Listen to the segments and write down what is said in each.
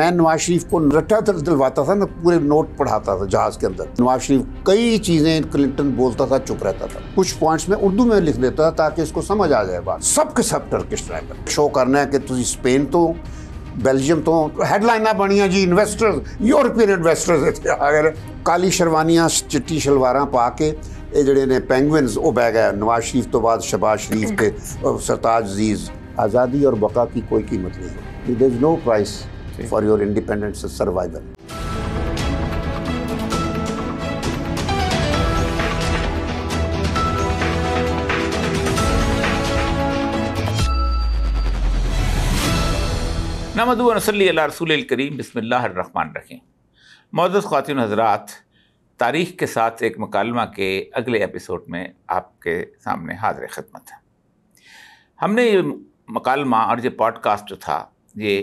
मैं नवाज शरीफ को रटा तर दिलवाता था ना पूरे नोट पढ़ाता था जहाज के अंदर नवाज शरीफ कई चीजें क्लिंटन बोलता था चुप रहता था कुछ पॉइंट्स में उर्दू में लिख देता था ताकि इसको समझ आ जाए बात सब के सब टर्किश ड्राइवर शो करना है कि तुम स्पेन तो बेल्जियम तो हेडलाइना बनिया जी इन्वेस्टर यूरोपियन इन्वेस्टर अगर काली शरवानियाँ चिट्टी शलवारा पा के जड़े ने ਨੇ ਪੈਂਗਵਿਨਸ ਉਹ ਬਹਿ ਗਏ ਨਵਾਜ਼ ਸ਼ਰੀਫ ਤੋਂ ਬਾਅਦ ਸ਼ਬਾਜ਼ ਸ਼ਰੀਫ ਤੇ ਸਰਤਾਜ ਅਜ਼ੀਜ਼ ਆਜ਼ਾਦੀ ਔਰ ਬਕਾ ਕੀ ਕੋਈ ਕੀਮਤ ਨਹੀਂ is no price for your independence survival नमदू नसली रसूल करीम बसमिल्लामान रखें मौजूद ख़वान हजरात तारीख़ के साथ एक मकालमा के अगले एपिसोड में आपके सामने हाजिर ख़दमत है हमने ये मकालमा और ये पॉडकास्ट जो था ये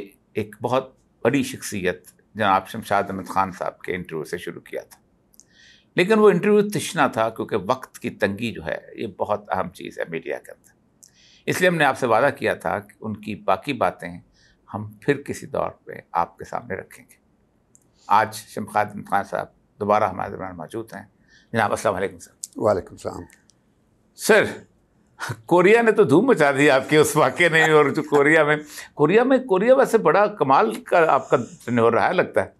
एक बहुत बड़ी शख्सियत जनाब शमशाद अहमद ख़ान साहब के इंटरव्यू से शुरू किया था लेकिन वो इंटरव्यू तिशना था क्योंकि वक्त की तंगी जो है ये बहुत अहम चीज़ है मीडिया के अंदर इसलिए हमने आपसे वादा किया था कि उनकी बाकी बातें हम फिर किसी दौर पर आपके सामने रखेंगे आज शमशाद अहमद खान साहब दोबारा हमारे दरमियान मौजूद हैं जनाब असल वालेकुम सर वालेकुम सलाम सर कोरिया ने तो धूम मचा दी आपके उस वाक्य ने और जो कोरिया में कोरिया में कोरिया वैसे बड़ा कमाल का आपका हो रहा है लगता है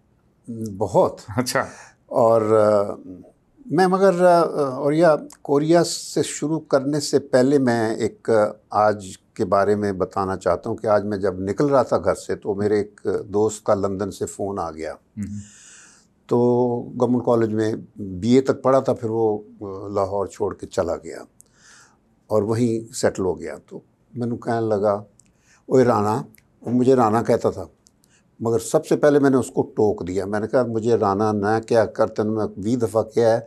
बहुत अच्छा और मैं मगर और या कोरिया से शुरू करने से पहले मैं एक आज के बारे में बताना चाहता हूँ कि आज मैं जब निकल रहा था घर से तो मेरे एक दोस्त का लंदन से फ़ोन आ गया हम्म। तो गवर्नमेंट कॉलेज में बीए तक पढ़ा था फिर वो लाहौर छोड़ के चला गया और वहीं सेटल हो गया तो मैंने कहने लगा वो राणा वो मुझे राणा कहता था मगर सबसे पहले मैंने उसको टोक दिया मैंने कहा मुझे राणा ना क्या कर तेन मैं भी दफ़ा क्या है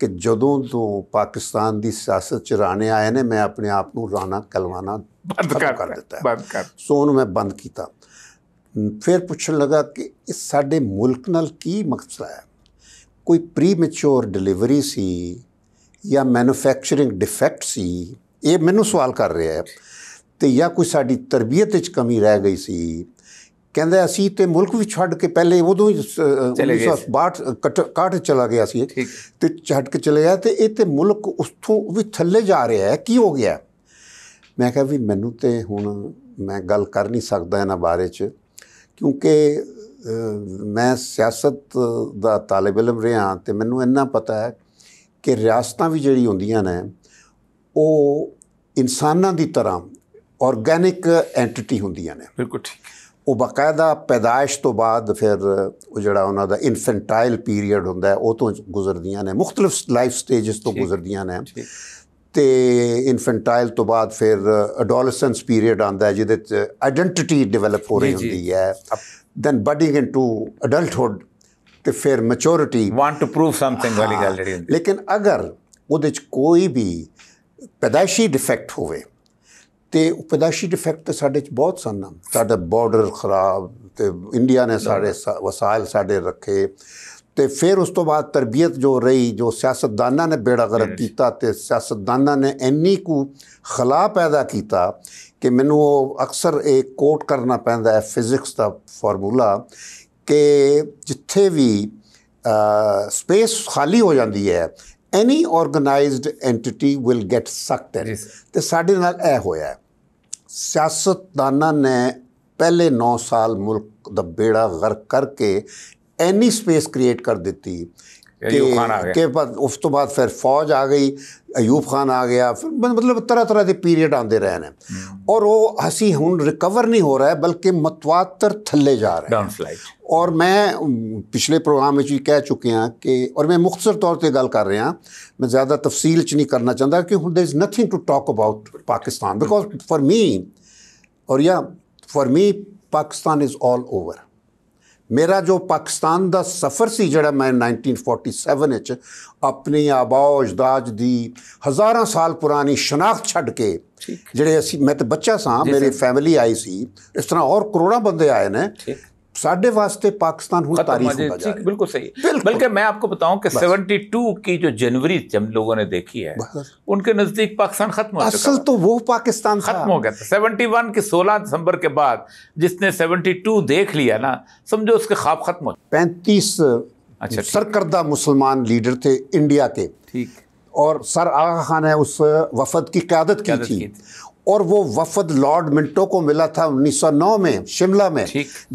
कि जदों तो पाकिस्तान की सियासत च आए ने मैं अपने आप को राणा कलवाना बंद कर, कर दिता बंद कर सो उन्होंने मैं बंद किया फिर पूछ लगा कि इस साढ़े मुल्क न की मकसद है कोई प्री डिलीवरी सी ਜਾਂ ਮੈਨੂਫੈਕਚਰਿੰਗ ਡਿਫੈਕਟ ਸੀ ਇਹ ਮੈਨੂੰ ਸਵਾਲ ਕਰ ਰਿਹਾ ਹੈ ਤੇ ਜਾਂ ਕੋਈ ਸਾਡੀ ਤਰਬੀਅਤ ਵਿੱਚ ਕਮੀ ਰਹਿ ਗਈ ਸੀ ਕਹਿੰਦਾ ਅਸੀਂ ਤੇ ਮੁਲਕ ਵੀ ਛੱਡ ਕੇ ਪਹਿਲੇ ਉਦੋਂ ਹੀ 1962 ਕਾਟ ਚਲਾ ਗਿਆ ਸੀ ਤੇ ਛੱਡ ਕੇ ਚਲੇ ਗਿਆ ਤੇ ਇਹ ਤੇ ਮੁਲਕ ਉਸ ਤੋਂ ਵੀ ਥੱਲੇ ਜਾ ਰਿਹਾ ਹੈ ਕੀ ਹੋ ਗਿਆ ਮੈਂ ਕਿਹਾ ਵੀ ਮੈਨੂੰ ਤੇ ਹੁਣ ਮੈਂ ਗੱਲ ਕਰ ਨਹੀਂ ਸਕਦਾ ਇਹਨਾਂ ਬਾਰੇ 'ਚ ਕਿਉਂਕਿ ਮੈਂ ਸਿਆਸਤ ਦਾ ਤਾਲਬ ਇਲਮ ਰਿਹਾ ਤੇ ਮੈਨੂੰ ਇੰਨਾ ਪਤਾ ਹੈ ਕਿ ਰਿਆਸਤਾਂ ਵੀ ਜਿਹੜੀ ਹੁੰਦੀਆਂ ਨੇ ਉਹ ਇਨਸਾਨਾਂ ਦੀ ਤਰ੍ਹਾਂ ਆਰਗੈਨਿਕ ਐਂਟੀਟੀ ਹੁੰਦੀਆਂ ਨੇ ਬਿਲਕੁਲ ਠੀਕ ਉਹ ਬਕਾਇਦਾ ਪੈਦਾਇਸ਼ ਤੋਂ ਬਾਅਦ ਫਿਰ ਉਹ ਜਿਹੜਾ ਉਹਨਾਂ ਦਾ ਇਨਫੈਂਟਾਈਲ ਪੀਰੀਅਡ ਹੁੰਦਾ ਹੈ ਉਹ ਤੋਂ ਗੁਜ਼ਰਦੀਆਂ ਨੇ ਮੁxtਲਫ ਲਾਈਫ ਸਟੇजेस ਤੋਂ ਗੁਜ਼ਰਦੀਆਂ ਨੇ ਤੇ ਇਨਫੈਂਟਾਈਲ ਤੋਂ ਬਾਅਦ ਫਿਰ ਐਡੋਲੈਸੈਂਸ ਪੀਰੀਅਡ ਆਉਂਦਾ ਹੈ ਜਿਹਦੇ ਚ ਆਇਡੈਂਟੀਟੀ ਡਿਵੈਲਪ ਹੋ ਰਹੀ ਹੁੰਦੀ ਹੈ ਦੈਨ ਬਡਿੰਗ ਇਨਟੂ ਅਡਲਟਹੁੱਡ ਤੇ ਫਿਰ maturity want to prove something ਵਾਲੀ ਗੱਲ ਜਿਹੜੀ ਹੁੰਦੀ ਲੇਕਿਨ ਅਗਰ ਉਹਦੇ ਚ ਕੋਈ ਵੀ ਪੈਦਾਇਸ਼ੀ ਡਿਫੈਕਟ ਹੋਵੇ ਤੇ ਉਹ ਪੈਦਾਇਸ਼ੀ ਡਿਫੈਕਟ ਤੇ ਸਾਡੇ ਚ ਬਹੁਤ ਸਨ ਸਾਡਾ ਬਾਰਡਰ ਖਰਾਬ ਤੇ ਇੰਡੀਆ ਨੇ ਸਾਡੇ ਵਸਾਇਲ ਸਾਡੇ ਰੱਖੇ ਤੇ ਫਿਰ ਉਸ ਤੋਂ ਬਾਅਦ ਤਰਬੀਅਤ ਜੋ ਰਹੀ ਜੋ ਸਿਆਸਤਦਾਨਾਂ ਨੇ ਬੇੜਾ ਗਰਕ ਕੀਤਾ ਤੇ ਸਿਆਸਤਦਾਨਾਂ ਨੇ ਇੰਨੀ ਕੁ ਖਲਾ ਪੈਦਾ ਕੀਤਾ ਕਿ ਮੈਨੂੰ ਉਹ ਅਕਸਰ ਇਹ ਕੋਟ ਕਰਨਾ ਪੈਂਦਾ ਹੈ ਫਿਜ਼ਿਕਸ ਦਾ ਫਾਰਮੂਲਾ ਕਿ ਜਿੱਥੇ ਵੀ ਸਪੇਸ ਖਾਲੀ ਹੋ ਜਾਂਦੀ ਹੈ any organised entity will get sucked ਤੇ ਸਾਡੇ ਨਾਲ ਇਹ ਹੋਇਆ ਸਿਆਸਤਦਾਨਾਂ ਨੇ ਪਹਿਲੇ 9 ਸਾਲ ਮੁਲਕ ਦਾ ਬੇੜਾ ਗਰਕ ਕਰਕੇ ਐਨੀ ਸਪੇਸ ਕ੍ਰੀਏਟ ਕਰ ਦਿੱਤੀ ਕਿ ਉਸ ਤੋਂ ਬਾਅਦ ਫਿਰ ਫੌਜ ਆ ਗਈ ਅਯੂਬ ਖਾਨ ਆ ਗਿਆ ਫਿਰ ਮਤਲਬ ਤਰ੍ਹਾਂ ਤਰ੍ਹਾਂ ਦੇ ਪੀਰੀਅਡ ਆਉਂਦੇ ਰਹੇ ਨੇ ਔਰ ਉਹ ਅਸੀਂ ਹੁਣ ਰਿਕਵਰ ਨਹੀਂ ਹੋ ਰਿਹਾ ਬਲਕਿ ਮਤਵਾਤਰ ਥੱਲੇ ਜਾ ਰਹੇ ਡਾਊਨ ਫਲਾਈਟ और मैं पिछले प्रोग्राम में ही कह चुके हैं कि और मैं मुख्तर तौर पर गल कर रहा मैं ज़्यादा तफसील नहीं करना चाहता कि हूँ there is nothing to talk about Pakistan because for me और या for me Pakistan is all over मेरा जो पाकिस्तान का सफ़र से जोड़ा मैं नाइनटीन फोर्टी सैवन अपनी आबाओ अजदाज की हज़ार साल पुरानी शनाख्त छड़ के जे असी मैं तो बच्चा सर मेरी फैमिली आई सी इस तरह और करोड़ों बंदे आए हैं ਸਾਡੇ ਵਾਸਤੇ ਪਾਕਿਸਤਾਨ ਹੁਣ ਤਾਰੀਫ ਹੁੰਦਾ ਜਾ ਰਿਹਾ ਬਿਲਕੁਲ ਸਹੀ ਬਲकि मैं आपको बताऊं कि 72 की जो जनवरी हम लोगों ने देखी है उनके नज़दीक पाकिस्तान खत्म हो असल तो वो पाकिस्तान खत्म हो गया था 71 की 16 दिसंबर के बाद जिसने 72 देख लिया ना समझो उसके खाब खत्म हो पैंतीस अच्छा सरकर्दा मुसलमान लीडर थे इंडिया के ठीक और सर आगा खान ने उस वफद की क्यादत की थी और वो वफद लॉर्ड मिंटो को मिला था 1909 में शिमला में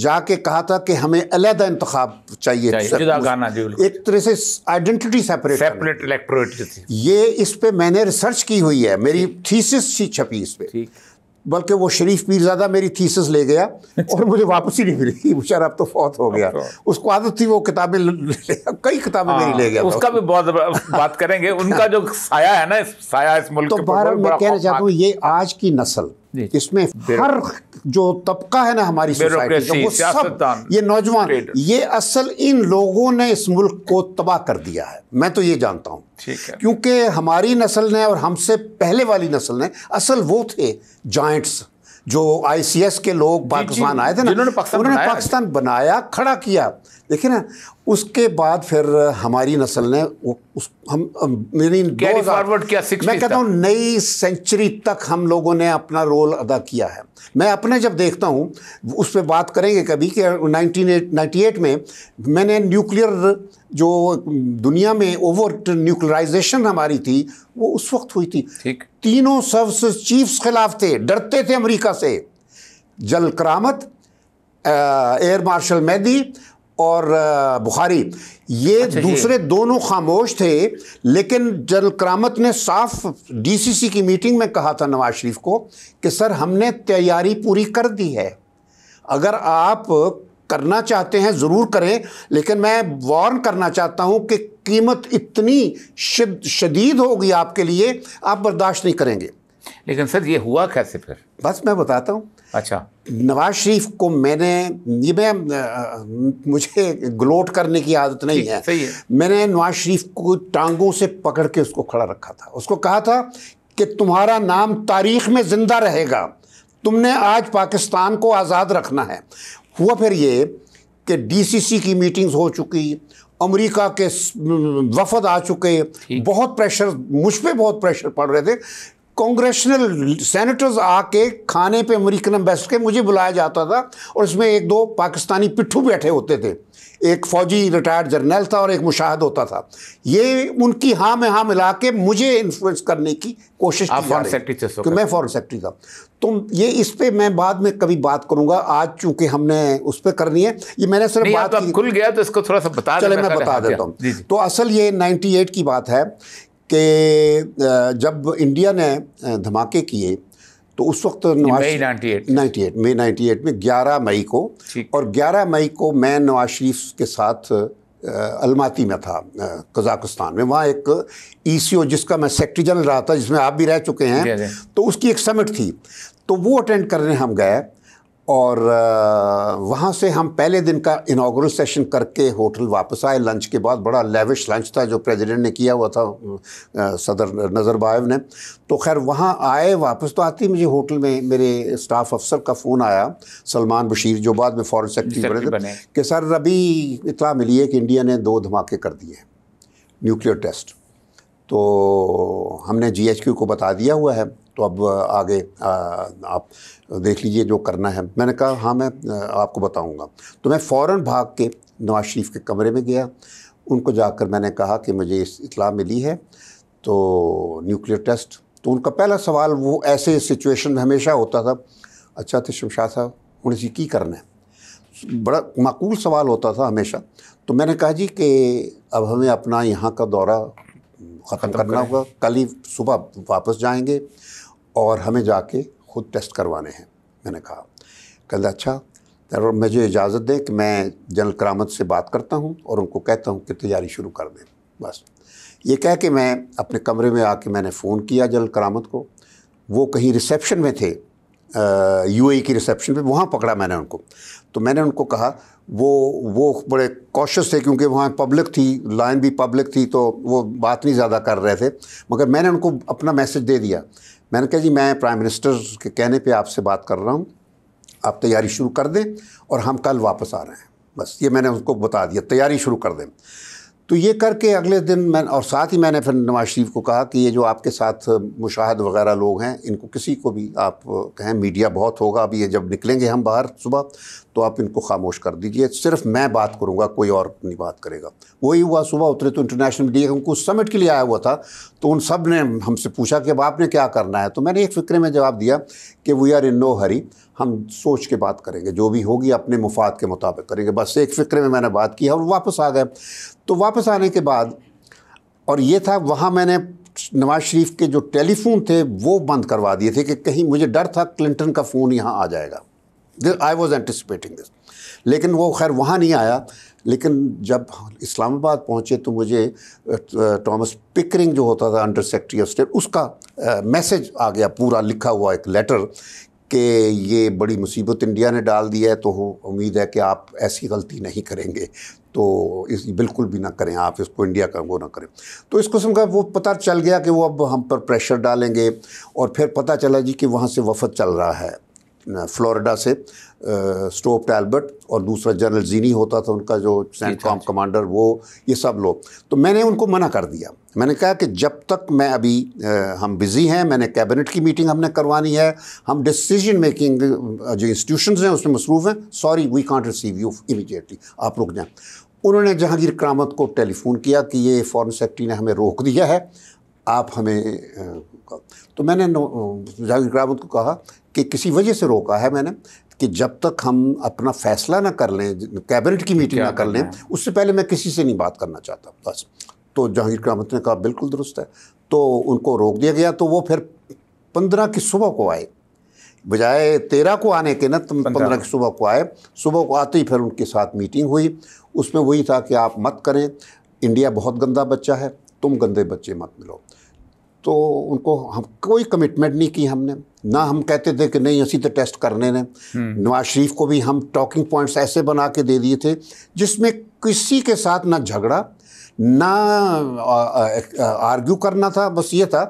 जाके कहा था कि हमें अलहदा इंतखब चाहिए, चाहिए एक तरह से आइडेंटिटी सेपरेट सेपरेट इलेक्टोरेट ये इस पे मैंने रिसर्च की हुई है मेरी थीसिस छपी इस पर बल्कि वो शरीफ पीरजादा मेरी थीसिस ले गया और अच्छा। मुझे वापस ही नहीं मिली बेचारा अब तो फौत हो गया अच्छा। उसको आदत थी वो किताबें कई किताबें मेरी ले हाँ, गया उसका भी बहुत बात करेंगे उनका जो साया है ना साया इस मुल्क तो बारह मैं कहना चाहता हूँ ये आज की नस्ल इसमें हर जो तबका है ना हमारी सोसाइटी वो सब ये नौजवान ये असल इन लोगों ने इस मुल्क को तबाह कर दिया है मैं तो ये जानता हूँ क्योंकि हमारी नस्ल ने और हमसे पहले वाली नस्ल ने असल वो थे जॉइंट्स जो आईसीएस के लोग पाकिस्तान आए थे ना उन्होंने पाकिस्तान बनाया खड़ा किया देखिए ना उसके बाद फिर हमारी नस्ल ने उस हम मेरी फॉरवर्ड किया मैं कहता हूँ नई सेंचुरी तक हम लोगों ने अपना रोल अदा किया है मैं अपने जब देखता हूँ उस पर बात करेंगे कभी कि नाइनटीन नाइन्टी एट में मैंने न्यूक्लियर जो दुनिया में ओवर न्यूक्लियराइजेशन हमारी थी वो उस वक्त हुई थी ठीक तीनों सर्वस चीफ्स खिलाफ थे डरते थे अमरीका से जल करामत एयर मार्शल मैदी और बुखारी ये अच्छा दूसरे दोनों खामोश थे लेकिन जनरल करामत ने साफ डीसीसी की मीटिंग में कहा था नवाज शरीफ को कि सर हमने तैयारी पूरी कर दी है अगर आप करना चाहते हैं ज़रूर करें लेकिन मैं वार्न करना चाहता हूं कि कीमत इतनी शद, शदीद होगी आपके लिए आप बर्दाश्त नहीं करेंगे लेकिन सर ये हुआ कैसे फिर बस मैं बताता हूँ अच्छा नवाज शरीफ को मैंने ये मैं मुझे ग्लोट करने की आदत नहीं है सही है मैंने नवाज शरीफ को टांगों से पकड़ के उसको खड़ा रखा था उसको कहा था कि तुम्हारा नाम तारीख में ज़िंदा रहेगा तुमने आज पाकिस्तान को आज़ाद रखना है हुआ फिर ये कि डीसीसी की मीटिंग्स हो चुकी अमेरिका के वफद आ चुके बहुत प्रेशर मुझ पर बहुत प्रेशर पड़ रहे थे कांग्रेशनल सेनेटर्स आके खाने पे अमरीकन एम्बेसडर के मुझे बुलाया जाता था और इसमें एक दो पाकिस्तानी पिट्ठू बैठे होते थे एक फ़ौजी रिटायर्ड जर्नल था और एक मुशाहद होता था ये उनकी हाँ में हाँ मिला के मुझे इन्फ्लुएंस करने की कोशिश की फॉरन सेक्रेटरी थे मैं फॉरन सेक्रेटरी था तो ये इस पर मैं बाद में कभी बात करूंगा आज चूंकि हमने उस पर करनी है ये मैंने सिर्फ बात तो खुल गया तो इसको थोड़ा सा बता चले मैं बता देता हूँ तो असल ये नाइन्टी की बात है कि जब इंडिया ने धमाके किए तो उस वक्त Nawaz ninety eight ninety eight मई नाइन्टी एट में ग्यारह मई को और ग्यारह मई को मैं नवाज शरीफ के साथ अलमाती में था कजाकिस्तान में वहाँ एक ई जिसका मैं सेक्रेटरी जनरल रहा था जिसमें आप भी रह चुके हैं तो उसकी एक समिट थी तो वो अटेंड करने हम गए और वहाँ से हम पहले दिन का इनाग्रल सेशन करके होटल वापस आए लंच के बाद बड़ा लेविश लंच था जो प्रेसिडेंट ने किया हुआ था सदर नज़रबायव ने तो खैर वहाँ आए वापस तो आती मुझे होटल में मेरे स्टाफ अफसर का फ़ोन आया सलमान बशीर जो बाद में फॉरेन सेक्रेटरी बने, बने। कि सर अभी इतला मिली है कि इंडिया ने दो धमाके कर दिए न्यूक्लियर टेस्ट तो हमने जीएचक्यू को बता दिया हुआ है तो अब आगे आ, आप देख लीजिए जो करना है मैंने कहा हाँ मैं आपको बताऊंगा तो मैं फ़ौर भाग के नवाज शरीफ के कमरे में गया उनको जाकर मैंने कहा कि मुझे इस इतला मिली है तो न्यूक्लियर टेस्ट तो उनका पहला सवाल वो ऐसे सिचुएशन में हमेशा होता था अच्छा तो शमशाह साहब उन्हें जी की करना है बड़ा माकूल सवाल होता था हमेशा तो मैंने कहा जी कि अब हमें अपना यहाँ का दौरा ख़त्म करना होगा कल ही सुबह वापस जाएंगे और हमें जाके खुद टेस्ट करवाने हैं मैंने कहा कल अच्छा और मुझे इजाज़त दें कि मैं जनरल करामत से बात करता हूँ और उनको कहता हूँ कि तैयारी शुरू कर दें बस ये कह के मैं अपने कमरे में आके मैंने फ़ोन किया जनरल करामत को वो कहीं रिसेप्शन में थे यू की रिसेप्शन पे वहाँ पकड़ा मैंने उनको तो मैंने उनको कहा वो वो बड़े कॉशस थे क्योंकि वहाँ पब्लिक थी लाइन भी पब्लिक थी तो वो बात नहीं ज़्यादा कर रहे थे मगर मैंने उनको अपना मैसेज दे दिया मैंने कहा जी मैं प्राइम मिनिस्टर के कहने पे आपसे बात कर रहा हूँ आप तैयारी शुरू कर दें और हम कल वापस आ रहे हैं बस ये मैंने उनको बता दिया तैयारी शुरू कर दें तो ये करके अगले दिन मैं और साथ ही मैंने फिर नवाज शरीफ को कहा कि ये जो आपके साथ मुशाहद वगैरह लोग हैं इनको किसी को भी आप कहें मीडिया बहुत होगा अभी ये जब निकलेंगे हम बाहर सुबह तो आप इनको खामोश कर दीजिए सिर्फ मैं बात करूँगा कोई और नहीं बात करेगा वही हुआ सुबह उतरे तो इंटरनेशनल मीडिया उनको समिट के लिए आया हुआ था तो उन सब ने हमसे पूछा कि अब आपने क्या करना है तो मैंने एक फ़िक्रे में जवाब दिया कि we are in no hurry हम सोच के बात करेंगे जो भी होगी अपने मुफाद के मुताबिक करेंगे बस एक फ़िक्रे में मैंने बात की और वापस आ गए तो वापस आने के बाद और ये था वहाँ मैंने नवाज शरीफ के जो टेलीफोन थे वो बंद करवा दिए थे कि कहीं मुझे डर था क्लिंटन का फ़ोन यहाँ आ जाएगा आई वॉज एंटिसपेटिंग दिस लेकिन वो खैर वहाँ नहीं आया लेकिन जब इस्लामाबाद पहुँचे तो मुझे टॉमस पिकरिंग जो होता था अंडर सेक्रेटरी ऑफ स्टेट उसका मैसेज आ गया पूरा लिखा हुआ एक लेटर कि ये बड़ी मुसीबत इंडिया ने डाल दी है तो उम्मीद है कि आप ऐसी गलती नहीं करेंगे तो इस बिल्कुल भी ना करें आप इसको इंडिया का वो ना करें तो इस किस्म का वो पता चल गया कि वो अब हम पर प्रेशर डालेंगे और फिर पता चला जी कि वहाँ से वफद चल रहा है फ्लोरिडा से स्टोप टैलबर्ट और दूसरा जनरल जीनी होता था उनका जो सेंट कॉम कमांडर वो ये सब लोग तो मैंने उनको मना कर दिया मैंने कहा कि जब तक मैं अभी आ, हम बिज़ी हैं मैंने कैबिनेट की मीटिंग हमने करवानी है हम डिसीजन मेकिंग जो इंस्टीट्यूशन हैं उसमें मसरूफ़ हैं sorry we can't receive you immediately आप रुक जाएँ उन्होंने जहांगीर करामत को टेलीफोन किया कि ये फॉरेन सेक्रेटरी ने हमें रोक दिया है आप हमें तो मैंने जहांगीर करामत को कहा कि किसी वजह से रोका है मैंने कि जब तक हम अपना फैसला ना कर लें कैबिनेट की मीटिंग ना कर लें उससे पहले मैं किसी से नहीं बात करना चाहता बस तो जहांगीर करामत ने कहा बिल्कुल दुरुस्त है तो उनको रोक दिया गया तो वो फिर पंद्रह की सुबह को आए बजाय तेरह को आने के ना तुम तो पंद्रह की सुबह को आए सुबह को आते ही फिर उनके साथ मीटिंग हुई उसमें वही था कि आप मत करें इंडिया बहुत गंदा बच्चा है तुम गंदे बच्चे मत मिलो तो उनको हम कोई कमिटमेंट नहीं की हमने ना हम कहते थे कि नहीं असी तो टेस्ट करने ने हम्म। नवाज शरीफ को भी हम टॉकिंग पॉइंट्स ऐसे बना के दे दिए थे जिसमें किसी के साथ ना झगड़ा ना आर्ग्यू करना था बस ये था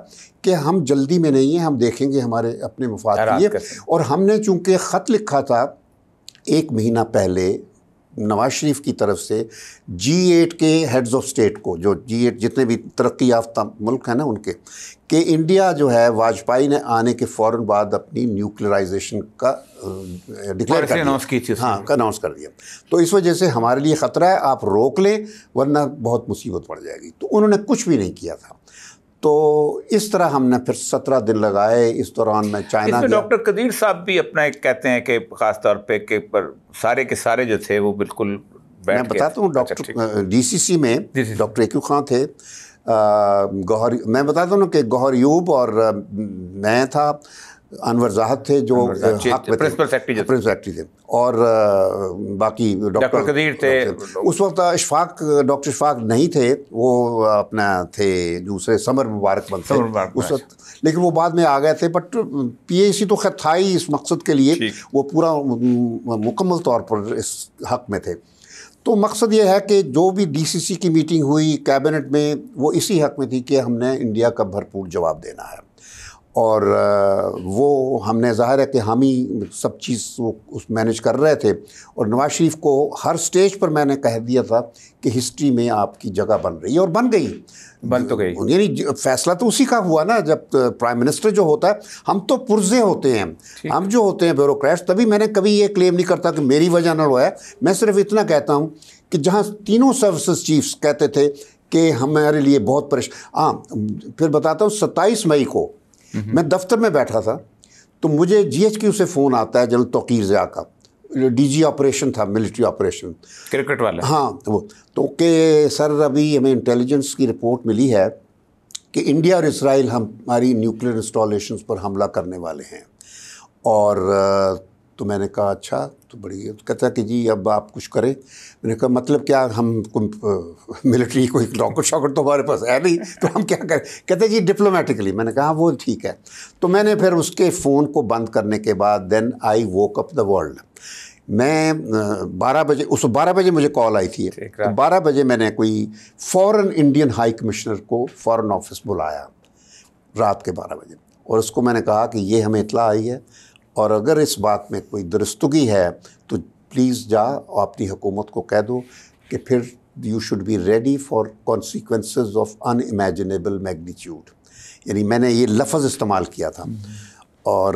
कि हम जल्दी में नहीं हैं हम देखेंगे हमारे अपने मफाद के लिए और हमने चूंकि ख़त लिखा था एक महीना पहले नवाज शरीफ की तरफ से जी एट के हेड्स ऑफ स्टेट को जो जी एट जितने भी तरक्की याफ्ता मुल्क हैं ना उनके कि इंडिया जो है वाजपेयी ने आने के फ़ौर बाद अपनी न्यूक्लियराइजेशन का डिक्लेयर कर अनाउंस की थी हाँ का अनाउंस कर दिया तो इस वजह से हमारे लिए ख़तरा है आप रोक लें वरना बहुत मुसीबत पड़ जाएगी तो उन्होंने कुछ भी नहीं किया था तो इस तरह हमने फिर सत्रह दिन लगाए इस दौरान मैं चाइना डॉक्टर कदीर साहब भी अपना एक कहते हैं कि ख़ास तौर पे के पर सारे के सारे जो थे वो बिल्कुल मैं बताता हूँ अच्छा, डॉक्टर डीसीसी में डॉक्टर एक खां थे गौहर मैं बताता हूँ कि गौहर यूब और मैं था अनवर जाहद थे जो प्रिंसिपल सेक्रेटरी प्रिंसिपल सेक्रेटरी थे और बाकी डॉक्टर कदीर थे उस वक्त इशफाक डॉक्टर इशफाक नहीं थे वो अपना थे दूसरे समर मुबारक बंद थे उस वक्त लेकिन वो बाद में आ गए थे बट पीएसी तो खैर था ही इस मकसद के लिए वो पूरा मुकम्मल तौर पर इस हक में थे तो मकसद ये है कि जो भी डीसीसी की मीटिंग हुई कैबिनेट में वो इसी हक में थी कि हमने इंडिया का भरपूर जवाब देना है और वो हमने ज़ाहिर है कि हम ही सब चीज़ वो उस मैनेज कर रहे थे और नवाज़ शरीफ को हर स्टेज पर मैंने कह दिया था कि हिस्ट्री में आपकी जगह बन रही है और बन गई बन तो गई यानी फैसला तो उसी का हुआ ना जब प्राइम मिनिस्टर जो होता है हम तो पुरजे होते हैं हम जो होते हैं ब्यूरोक्रेट्स तभी मैंने कभी ये क्लेम नहीं करता कि मेरी वजह न हो मैं सिर्फ इतना कहता हूँ कि जहाँ तीनों सर्विस चीफ्स कहते थे कि हमारे लिए बहुत परेशान हाँ फिर बताता हूँ सत्ताईस मई को मैं दफ्तर में बैठा था तो मुझे जीएचक्यू से फ़ोन आता है जनरल तोकीर ज़िया का डीजी ऑपरेशन था मिलिट्री ऑपरेशन क्रिकेट वाला हाँ वो तो के सर अभी हमें इंटेलिजेंस की रिपोर्ट मिली है कि इंडिया और इसराइल हमारी न्यूक्लियर इंस्टॉलेशंस पर हमला करने वाले हैं और तो मैंने कहा अच्छा तो बड़ी तो कहता कि जी अब आप कुछ करें मैंने कहा मतलब क्या हम मिलिट्री कोई रॉकेट शॉकेट तो हमारे पास है नहीं तो हम क्या करें कहते जी डिप्लोमेटिकली मैंने कहा हाँ, वो ठीक है तो मैंने फिर उसके फ़ोन को बंद करने के बाद then I woke up the world मैं बारह बजे उस बारह बजे मुझे कॉल आई थी तो बारह बजे मैंने कोई फॉरेन इंडियन हाई कमिश्नर को फॉरेन ऑफिस बुलाया रात के बारह बजे और उसको मैंने कहा कि ये हमें इतला आई है और अगर इस बात में कोई दुरुस्तगी है तो प्लीज़ जा और अपनी हुकूमत को कह दो कि फिर you should be ready for consequence of unimaginable magnitude यानी मैंने ये लफज इस्तेमाल किया था और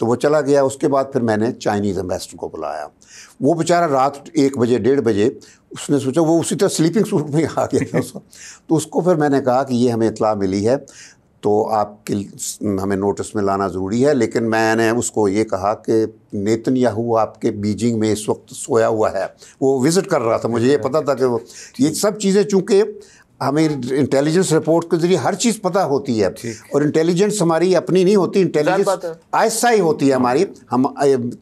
तो वो चला गया उसके बाद फिर मैंने चाइनीज़ एम्बेसडर को बुलाया वो बेचारा रात एक बजे डेढ़ बजे उसने सोचा वो उसी तरह स्लीपिंग सूट में आ गया था उसका तो उसको फिर मैंने कहा कि ये हमें इतला मिली है तो आपके हमें नोटिस में लाना ज़रूरी है लेकिन मैंने उसको ये कहा कि नेतन याहू आपके बीजिंग में इस वक्त सोया हुआ है वो विज़िट कर रहा था मुझे ये अच्छा, पता था कि अच्छा, वो अच्छा, ये सब चीज़ें चूँकि हमें इंटेलिजेंस रिपोर्ट के जरिए हर चीज़ पता होती है और इंटेलिजेंस हमारी अपनी नहीं होती इंटेलिजेंस आहिस्ता ही होती है हमारी हम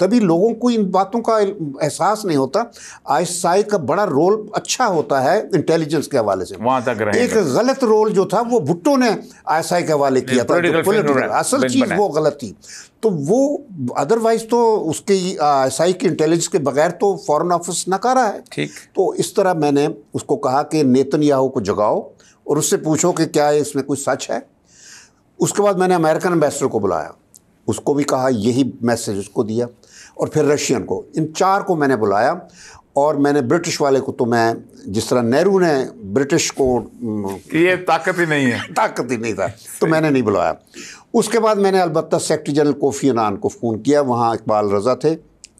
तभी लोगों को इन बातों का एहसास नहीं होता आहिस्ता का बड़ा रोल अच्छा होता है इंटेलिजेंस के हवाले से वहाँ तक एक गलत रोल जो था वो भुट्टो ने आहिस्ता के हवाले किया था असल चीज़ वो गलत थी तो वो अदरवाइज तो उसके आई की इंटेलिजेंस के बगैर तो फॉरेन ऑफिस नकारा है ठीक तो इस तरह मैंने उसको कहा कि नेतन याहू को जगह लगाओ और उससे पूछो कि क्या इसमें कुछ सच है उसके बाद मैंने अमेरिकन एम्बेसडर को बुलाया उसको भी कहा यही मैसेज उसको दिया और फिर रशियन को इन चार को मैंने बुलाया और मैंने ब्रिटिश वाले को तो मैं जिस तरह नेहरू ने ब्रिटिश को ये ताकत ही नहीं है ताकत ही नहीं था तो मैंने नहीं बुलाया उसके बाद मैंने अलबत्त सेक्रेटरी जनरल कोफ़ी अनान को फ़ोन किया वहाँ इकबाल रज़ा थे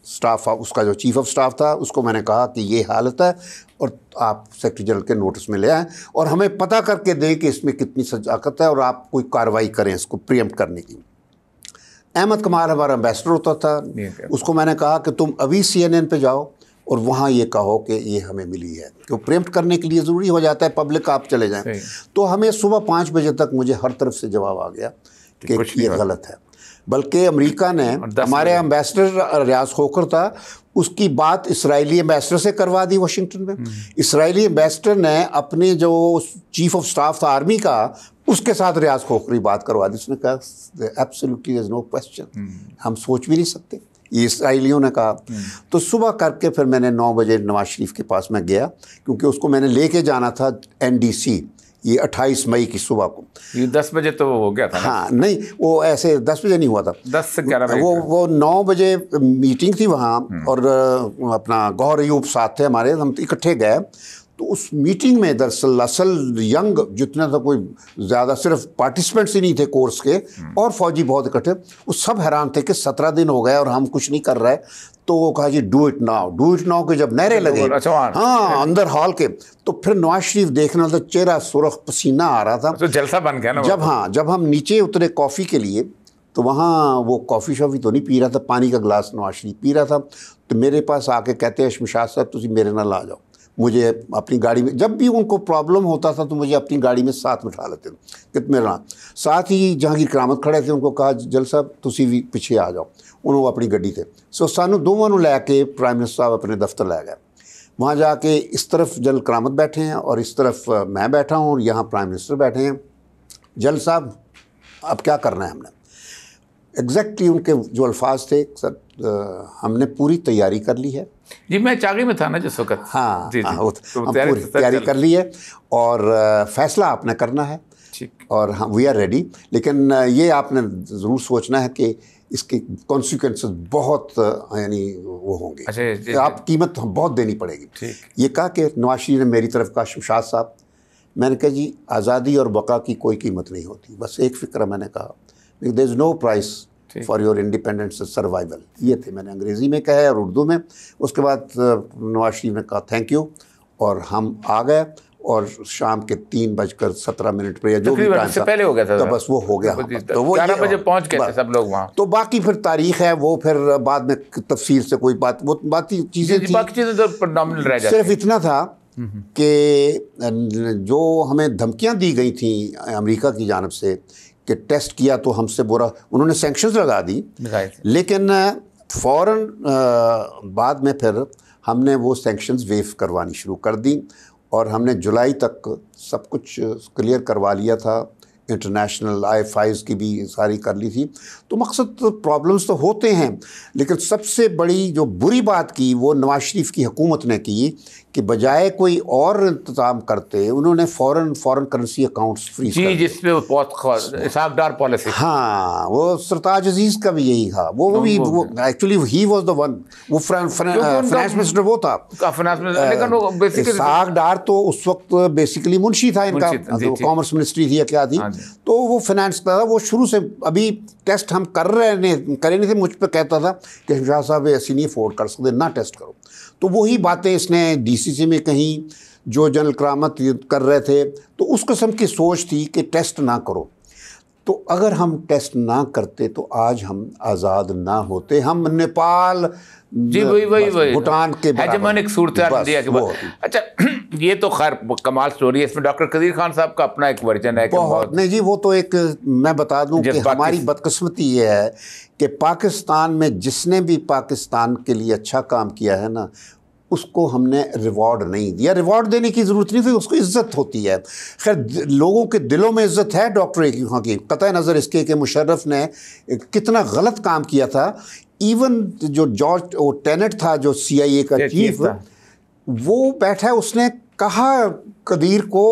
स्टाफ उसका जो चीफ ऑफ स्टाफ था उसको मैंने कहा कि ये हालत है और आप सेक्रेटरी जनरल के नोटिस में ले आएँ और हमें पता करके दें कि इसमें कितनी सजाकत है और आप कोई कार्रवाई करें इसको प्रियम्प्ट करने की अहमद कमाल हमारा एम्बेसडर होता था उसको मैंने कहा कि तुम अभी सी एन एन पर जाओ और वहाँ ये कहो कि ये हमें मिली है क्यों प्रेम्प्ट करने के लिए ज़रूरी हो जाता है पब्लिक आप चले जाएँ तो हमें सुबह पाँच बजे तक मुझे हर तरफ से जवाब आ गया कि कुछ ये गलत है बल्कि अमेरिका ने हमारे एम्बेसडर रियाज खोकर था उसकी बात इसराइली एम्बेसडर से करवा दी वाशिंगटन में हम्म। इसराइली एम्बेसडर ने अपने जो चीफ ऑफ स्टाफ था आर्मी का उसके साथ रियाज खोखरी बात करवा दी उसने कहा एब्सोल्युटली इज़ नो क्वेश्चन हम सोच भी नहीं सकते ये इसराइलियों ने कहा हम्म। तो सुबह करके फिर मैंने नौ बजे नवाज शरीफ के पास मैं गया क्योंकि उसको मैंने लेके जाना था एनडीसी ये 28 मई की सुबह को ये 10 बजे तो हो गया था हाँ नहीं वो ऐसे 10 बजे नहीं हुआ था 10 से ग्यारह वो वो नौ बजे मीटिंग थी वहाँ हम्म। और अपना गौर यूप साथ थे हमारे हम इकट्ठे गए तो उस मीटिंग में दरअसल असल यंग जितना था कोई ज़्यादा सिर्फ पार्टिसिपेंट्स ही नहीं थे कोर्स के हम्म। और फौजी बहुत इकट्ठे वो सब हैरान थे कि सत्रह दिन हो गए और हम कुछ नहीं कर रहे तो वो कहा जी do it now do it now के जब नहरे तो लगे हाँ अंदर हॉल के तो फिर नवाज शरीफ देखना तो चेहरा सुरख पसीना आ रहा था तो जलसा बन गया ना जब तो। हाँ जब हम नीचे उतरे कॉफ़ी के लिए तो वहाँ वो कॉफ़ी शॉफ़ी तो नहीं पी रहा था पानी का गिलास नवाज शरीफ पी रहा था तो मेरे पास आके कहते हैं शमशाद साहब तुम मेरे नाल आ जाओ मुझे अपनी गाड़ी में जब भी उनको प्रॉब्लम होता था तो मुझे अपनी गाड़ी में साथ बिठा लेते थे कि मेरा साथ ही जहांगीर करामत खड़े थे उनको कहा जल साहब तुम भी पीछे आ जाओ उन्होंने अपनी गड्डी थे सो सानू दोवों लैके प्राइम मिनिस्टर साहब अपने दफ्तर लै गए वहाँ जाके इस तरफ जल करामत बैठे हैं और इस तरफ मैं बैठा हूँ और यहाँ प्राइम मिनिस्टर बैठे हैं जल साहब अब क्या करना है हमने एग्जैक्टली exactly उनके जो अल्फाज थे सर हमने पूरी तैयारी कर ली है जी मैं चागी में था ना जिस वक्त हाँ जी, जी, हाँ, तो तैयारी, तैयारी कर ली है और फैसला आपने करना है और हाँ वी आर रेडी लेकिन ये आपने ज़रूर सोचना है कि इसके कॉन्सिक्वेंस बहुत यानी वो होंगे अच्छा, आप कीमत तो बहुत देनी पड़ेगी ये कहा कि नवाज शरीफ ने मेरी तरफ कहा शमशाद साहब मैंने कहा जी आज़ादी और बका की कोई कीमत नहीं होती बस एक फ़िक्र मैंने कहा there is no price for your independence survival ये थे मैंने अंग्रेज़ी में कहे और उर्दू में उसके बाद नवाज शरीफ ने कहा थैंक यू और हम आ गए और शाम के तीन बजकर सत्रह मिनट पर या जो भी टाइम पहले हो गया था तो बस वो हो गया तो, तो वो ग्यारह बजे पहुंच गए सब लोग वहाँ तो बाकी फिर तारीख है वो फिर बाद में तफसील से कोई बात वो बाकी चीज़ें बाकी चीज़ें तो सिर्फ इतना था हम्म, हम्म। कि जो हमें धमकियां दी गई थी अमेरिका की जानब से कि टेस्ट किया तो हमसे बुरा उन्होंने सेंक्शन लगा दी लेकिन फ़ौर बाद में फिर हमने वो सेंक्शन वेव करवानी शुरू कर दी और हमने जुलाई तक सब कुछ क्लियर करवा लिया था इंटरनेशनल आई फाइज की भी सारी कर ली थी तो मकसद प्रॉब्लम्स तो, तो होते हैं लेकिन सबसे बड़ी जो बुरी बात की वो नवाज शरीफ की हुकूमत ने की कि बजाय कोई और इंतजाम करते उन्होंने foreign foreign currency accounts free जी जिसमें हिसाबदार पॉलिसी हाँ वो सरताज अजीज़ का भी यही था वो भी वो एक्चुअली ही वाज द वन वो फाइनेंस मिनिस्टर uh, वो था uh, हिसाबदार तो उस वक्त बेसिकली मुंशी था इनका कॉमर्स मिनिस्ट्री थी क्या थी हाँ तो वो फाइनेंस का था वो शुरू से अभी टेस्ट हम कर रहे करे नहीं थे मुझ पर कहता था कि शाह साहब ऐसी नहीं अफोर्ड कर सकते ना टेस्ट करो तो वही बातें इसने डीसीसी में कहीं जो जनरल करामत कर रहे थे तो उस कस्म की सोच थी कि टेस्ट ना करो तो अगर हम टेस्ट ना करते तो आज हम आज़ाद ना होते हम नेपाल जी वही वही वही भूटान के हैजमानिक सूरत अच्छा ये तो खैर कमाल स्टोरी है इसमें डॉक्टर कदीर खान साहब का अपना एक वर्जन है बहुत नहीं जी वो तो एक मैं बता दूं कि हमारी बदकस्मती ये है कि पाकिस्तान में जिसने भी पाकिस्तान के लिए अच्छा काम किया है ना उसको हमने रिवॉर्ड नहीं दिया रिवॉर्ड देने की ज़रूरत नहीं थी उसको इज्जत होती है खैर लोगों के दिलों में इज्जत है डॉक्टर ए क्यू की कत नज़र इसके कि मुशर्रफ ने कितना गलत काम किया था इवन जो जॉर्ज वो टेनेट था जो सीआईए का चीफ वो बैठा है उसने कहा कदीर को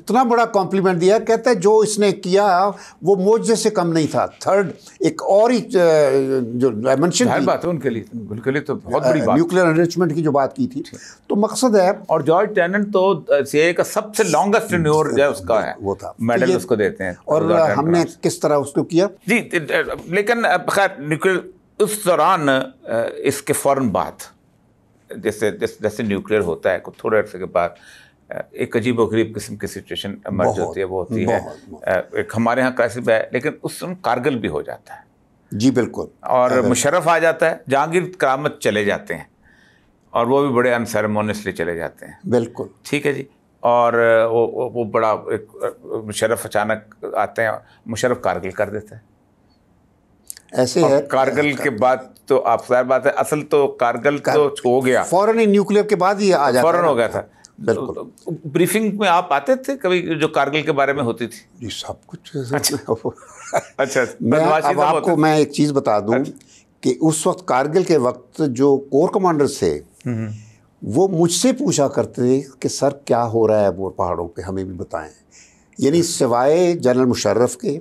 इतना बड़ा कॉम्प्लीमेंट दिया कहते जो इसने किया वो मोजे से कम नहीं था थर्ड एक और ही जो डायमेंशन बात है उनके लिए उनके लिए तो बहुत बड़ी बात न्यूक्लियर अरेंजमेंट की जो बात की थी तो मकसद है और जॉर्ज टेनेंट तो सीए का सबसे लॉन्गेस्ट न्यूर जो है उसका है वो था मेडल उसको देते हैं और हमने किस तरह उसको किया जी लेकिन खैर न्यूक्लियर उस दौरान इसके फ़ौरन बाद जैसे जैसे जैसे न्यूक्लियर होता है कुछ थोड़े अर्से के बाद एक अजीब वरीब किस्म की सिचुएशन मर्ज होती है वो होती बहुत, है बहुत। एक हमारे यहाँ क्राइसिस है लेकिन उस समय कारगिल भी हो जाता है जी बिल्कुल और मुशरफ आ जाता है जहांगीर करामत चले जाते हैं और वो भी बड़े अनसेरेमोनियसली चले जाते हैं बिल्कुल ठीक है जी और वो वो बड़ा एक मुशरफ अचानक आते हैं मुशरफ कारगिल कर देता है ऐसे है कारगिल के बाद तो आप जाहिर बात है असल तो कारगिल तो हो गया फौरन ही न्यूक्लियर के बाद ही आ जाता फौरन हो गया था बिल्कुल तो, तो, ब्रीफिंग में आप आते थे कभी जो कारगिल के बारे में होती थी ये सब कुछ अच्छा।, अच्छा अच्छा मैं आपको मैं एक चीज़ बता दूं अच्छा। कि उस वक्त कारगिल के वक्त जो कोर कमांडर थे हम्म, हम्म। वो मुझसे पूछा करते थे कि सर क्या हो रहा है वो पहाड़ों पे हमें भी बताएं यानी अच्छा। सिवाय जनरल मुशर्रफ के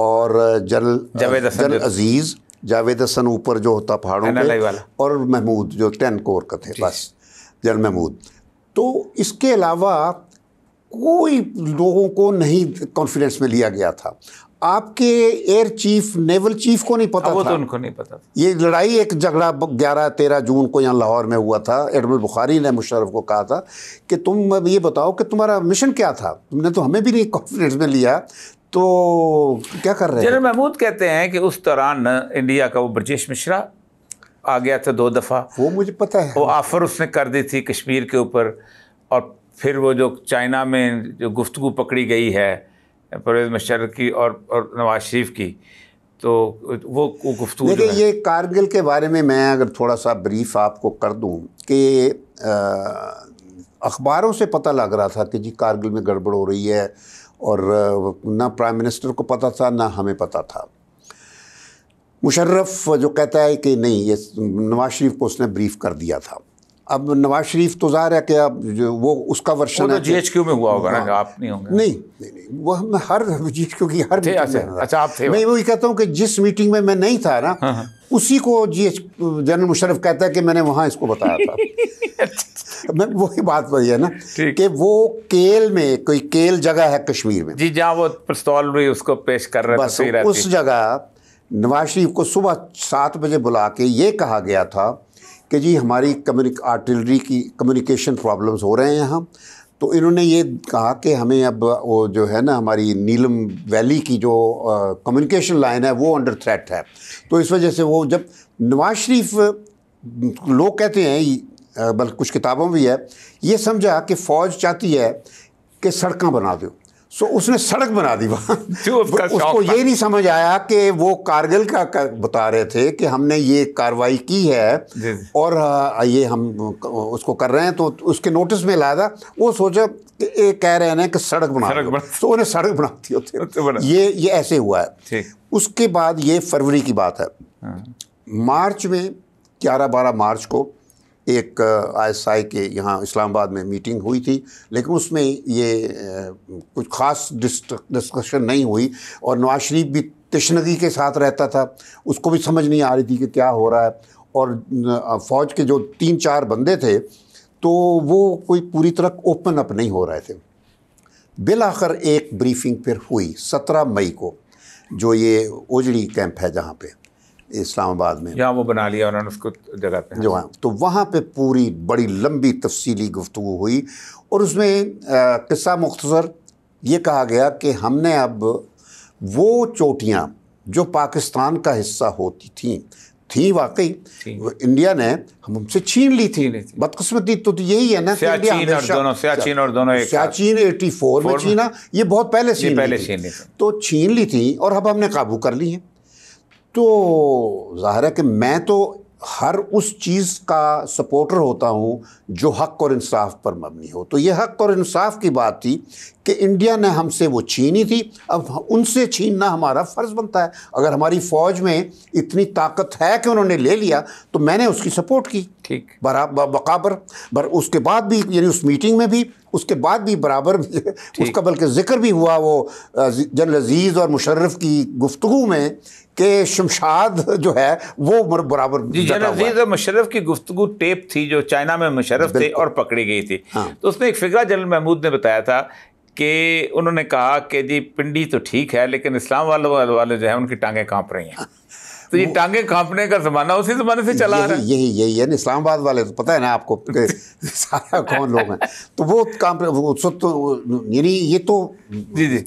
और जनरल जावेद जनरल अजीज़ जावेद हसन ऊपर जो होता पहाड़ों पे और महमूद जो टेन कोर का थे बस जनरल महमूद तो इसके अलावा कोई लोगों को नहीं कॉन्फिडेंस में लिया गया था आपके एयर चीफ नेवल चीफ को नहीं पता वो तो था तो उनको नहीं पता था ये लड़ाई एक झगड़ा ग्यारह तेरह जून को यहाँ लाहौर में हुआ था एडमिरल बुखारी ने मुशरफ को कहा था कि तुम ये बताओ कि तुम्हारा मिशन क्या था तुमने तो हमें भी नहीं कॉन्फिडेंस में लिया तो क्या कर रहे हैं जनरल महमूद कहते हैं कि उस दौरान इंडिया का वो ब्रजेश मिश्रा आ गया था दो दफ़ा वो मुझे पता है वो ऑफ़र उसने कर दी थी कश्मीर के ऊपर और फिर वो जो चाइना में जो गुफ्तु पकड़ी गई है परवेज मशर की और, और नवाज शरीफ की तो वो गुफ्तु देखिए ये कारगिल के बारे में मैं अगर थोड़ा सा ब्रीफ आपको कर दूँ कि अखबारों से पता लग रहा था कि जी कारगिल में गड़बड़ हो रही है और ना प्राइम मिनिस्टर को पता था ना हमें पता था मुशर्रफ जो कहता है कि नहीं ये नवाज शरीफ को उसने ब्रीफ कर दिया था अब नवाज शरीफ तो ज़ाहिर है कि अब जो वो उसका वर्षन वो तो जी एच क्यू में हुआ होगा ना हाँ। आप नहीं होंगे नहीं नहीं नहीं वो हम हर जी एच क्यू की हर थे अच्छा, अच्छा आप थे मैं वही कहता हूँ कि जिस मीटिंग में मैं नहीं था ना हाँ, हाँ। उसी को जी एच जनरल मुशरफ कहता है कि मैंने वहाँ इसको बताया था मैं वही बात वही है ना कि वो केल में कोई केल जगह है कश्मीर में जी जहाँ वो पिस्तौल भी उसको पेश कर रहे उस जगह नवाज शरीफ को सुबह सात बजे बुला के ये कहा गया था कि जी हमारी कम्युनिक आर्टिलरी की कम्युनिकेशन प्रॉब्लम्स हो रहे हैं यहाँ तो इन्होंने ये कहा कि हमें अब वो जो है ना हमारी नीलम वैली की जो कम्युनिकेशन लाइन है वो अंडर थ्रेट है तो इस वजह से वो जब नवाज शरीफ लोग कहते हैं बल्कि कुछ किताबों भी है ये समझा कि फ़ौज चाहती है कि सड़कें बना दो सो उसने सड़क बना दी वहाँ उसको ये नहीं समझ आया कि वो कारगिल का कर, बता रहे थे कि हमने ये कार्रवाई की है और ये हम उसको कर रहे हैं तो उसके नोटिस में लाया था वो सोचा कि ये कह रहे हैं कि सड़क बना सड़क बना तो उन्हें सड़क बनाती होती ये ये ऐसे हुआ है उसके बाद ये फरवरी की बात है हाँ। मार्च में ग्यारह बारह मार्च को एक आई के यहाँ इस्लामाबाद में मीटिंग हुई थी लेकिन उसमें ये कुछ ख़ास डिस्कशन नहीं हुई और नवाज शरीफ भी तशनगी के साथ रहता था उसको भी समझ नहीं आ रही थी कि क्या हो रहा है और फ़ौज के जो तीन चार बंदे थे तो वो कोई पूरी तरह ओपन अप नहीं हो रहे थे बिलाखर एक ब्रीफिंग फिर हुई सत्रह मई को जो ये ओजड़ी कैंप है जहाँ पर इस्लामाबाद में यहाँ वो बना लिया उन्होंने उसको जगह पे जो हाँ तो वहाँ पे पूरी बड़ी लंबी तफसीली गुफ्तु हुई और उसमें किस्सा मुख्तर ये कहा गया कि हमने अब वो चोटियाँ जो पाकिस्तान का हिस्सा होती थी थी वाकई इंडिया ने हमसे छीन ली थी बदकस्मती तो, तो, यही है ना चीन और दोनों सियाचीन और दोनों एक सियाचीन 84 में, छीना ये बहुत पहले से पहले छीन तो छीन ली थी और अब हमने काबू कर ली है तो ज़ाहिर है कि मैं तो हर उस चीज़ का सपोर्टर होता हूँ जो हक और इंसाफ पर मबनी हो तो ये हक और इंसाफ की बात थी कि इंडिया ने हमसे वो छीनी थी अब उनसे छीनना हमारा फ़र्ज़ बनता है अगर हमारी फ़ौज में इतनी ताकत है कि उन्होंने ले लिया तो मैंने उसकी सपोर्ट की ठीक बरा बकाबर बर उसके बाद भी यानी उस मीटिंग में भी उसके बाद भी बराबर उसका बल्कि ज़िक्र भी हुआ वो जनरल अजीज़ और मुशर्रफ की गुफ्तु में कि शमशाद जो है वो बराबर जनरल अजीज़ और मुशर्रफ की गुफ्तु टेप थी जो चाइना में मुशरफ थे और पकड़ी गई थी हाँ। तो उसने एक फिक्रा जनरल महमूद ने बताया था कि उन्होंने कहा कि जी पिंडी तो ठीक है लेकिन इस्लाम वाले वाले जो है उनकी टांगें काँप रही हैं तो ये टांगे खापने का जमाना उसी जमाने से चला रहा है यही यही यानी इस्लामाबाद वाले तो पता है ना आपको सारा कौन लोग हैं तो वो काम तो यानी ये तो जी जी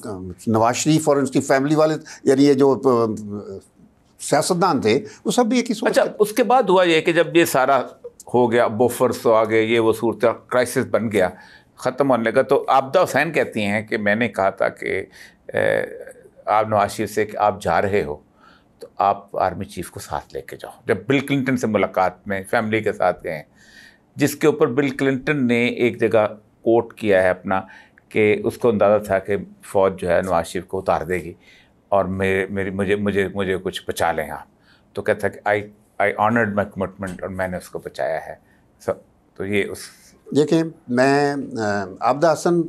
नवाज शरीफ और उसकी फैमिली वाले यानी ये जो सियासतदान थे वो सब भी एक ही अच्छा उसके बाद हुआ ये कि जब ये सारा हो गया बोफर्स आ गए ये वो सूरत क्राइसिस बन गया ख़त्म होने लगा तो आपदा हुसैन कहती हैं कि मैंने कहा था कि आप नवाज शरीफ से आप जा रहे हो आप आर्मी चीफ को साथ लेके जाओ जब बिल क्लिंटन से मुलाकात में फैमिली के साथ गए जिसके ऊपर बिल क्लिंटन ने एक जगह कोट किया है अपना कि उसको अंदाज़ा था कि फ़ौज जो है नवाज शरीफ को उतार देगी और मेरे मेरी मुझे मुझे मुझे कुछ बचा लें आप तो कहता कि आई आई ऑनर्ड माई कमिटमेंट और मैंने उसको बचाया है सब तो ये उस देखिए मैं आबदा हसन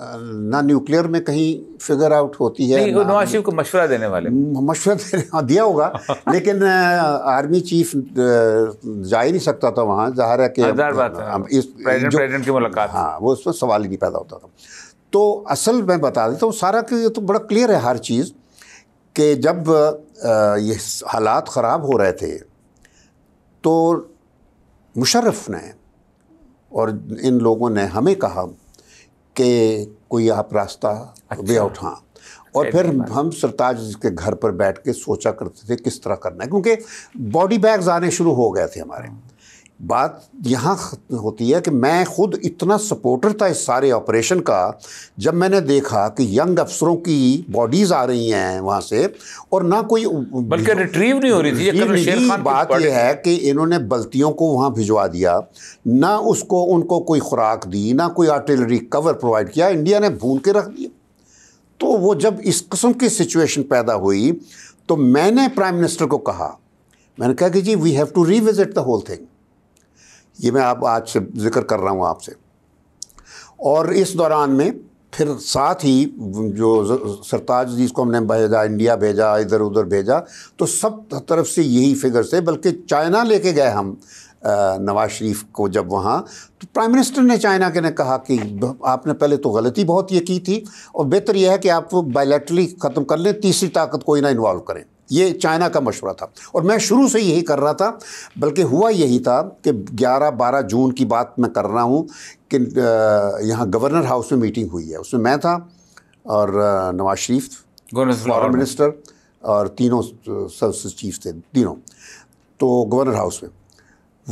ना न्यूक्लियर में कहीं फिगर आउट होती है नवाज शरीफ को मशवरा देने वाले मशवरा देने हाँ, दिया होगा लेकिन आर्मी चीफ जा ही नहीं सकता था वहाँ जहरा के हम, की मुलाकात हाँ वो उसमें सवाल ही नहीं पैदा होता था तो असल मैं बता देता हूँ सारा कि तो बड़ा क्लियर है हर चीज़ कि जब ये हालात ख़राब हो रहे थे तो मुशर्रफ ने और इन लोगों ने हमें कहा कि कोई आप रास्ता अच्छा। वे आउट उठा हाँ। और फिर हम सरताज के घर पर बैठ के सोचा करते थे किस तरह करना है क्योंकि बॉडी बैग्स आने शुरू हो गए थे हमारे हाँ। बात यहाँ होती है कि मैं खुद इतना सपोर्टर था इस सारे ऑपरेशन का जब मैंने देखा कि यंग अफसरों की बॉडीज़ आ रही हैं वहाँ से और ना कोई बल्कि रिट्रीव नहीं हो रही थी ये नहीं खान बात यह है कि इन्होंने बल्तियों को वहाँ भिजवा दिया ना उसको उनको कोई खुराक दी ना कोई आर्टिलरी कवर प्रोवाइड किया इंडिया ने भून के रख दिया तो वो जब इस कस्म की सिचुएशन पैदा हुई तो मैंने प्राइम मिनिस्टर को कहा मैंने कहा कि जी we have to revisit the whole thing ये मैं आप आज से जिक्र कर रहा हूँ आपसे और इस दौरान में फिर साथ ही जो सरताज जी को हमने भेजा इंडिया भेजा इधर उधर भेजा तो सब तरफ से यही फिगर से बल्कि चाइना लेके गए हम नवाज शरीफ को जब वहाँ तो प्राइम मिनिस्टर ने चाइना के ने कहा कि आपने पहले तो गलती बहुत ये की थी और बेहतर यह है कि आप बायोलेटरली ख़त्म कर लें तीसरी ताकत कोई ना इन्वॉल्व करें ये चाइना का मशवरा था और मैं शुरू से यही कर रहा था बल्कि हुआ यही था कि 11-12 जून की बात मैं कर रहा हूँ कि यहाँ गवर्नर हाउस में मीटिंग हुई है उसमें मैं था और नवाज शरीफ फॉरन मिनिस्टर और तीनों सर्विस चीफ थे तीनों तो गवर्नर हाउस में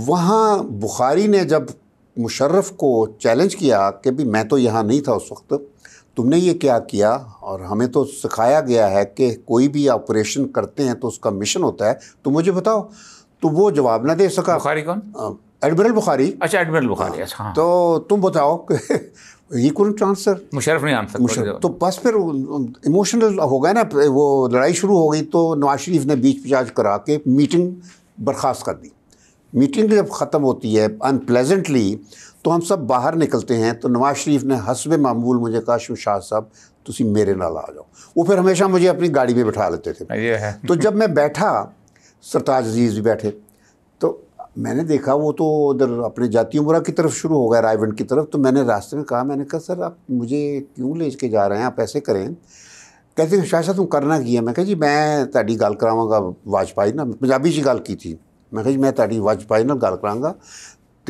वहाँ बुखारी ने जब मुशर्रफ को चैलेंज किया कि भी मैं तो यहाँ नहीं था उस वक्त तुमने ये क्या किया और हमें तो सिखाया गया है कि कोई भी ऑपरेशन करते हैं तो उसका मिशन होता है तो मुझे बताओ तो वो जवाब ना दे सका बुखारी कौन एडमिरल बुखारी अच्छा एडमिरल बुखारी हाँ। अच्छा हाँ। तो तुम बताओ ये कौन ट्रांसफर मुशरफ नहीं आंसर मुशरफ तो बस फिर इमोशनल हो गया ना वो लड़ाई शुरू हो गई तो नवाज शरीफ ने बीच पिचाज करा के मीटिंग बर्खास्त कर दी मीटिंग जब ख़त्म होती है अनप्लेजेंटली तो हम सब बाहर निकलते हैं तो नवाज़ शरीफ ने हसब मामूल मुझे कहा शू शाह साहब तुम मेरे नाल आ जाओ वो फिर हमेशा मुझे अपनी गाड़ी में बैठा लेते थे ये है तो जब मैं बैठा सरताज अजीज भी बैठे तो मैंने देखा वो तो उधर अपने जाती उमरा की तरफ शुरू हो गया रायवंड की तरफ तो मैंने रास्ते में कहा मैंने कहा सर आप मुझे क्यों ले के जा रहे हैं आप ऐसे करें कहते हैं शाह साहब तुम करना की है मैं कहा जी मैं गल ਗੱਲ वाजपाई ना पंजाबी ਪੰਜਾਬੀ गल की थी मैं ਕਿਹਾ जी मैं ਤੁਹਾਡੀ वाजपाई ना गल ਕਰਾਂਗਾ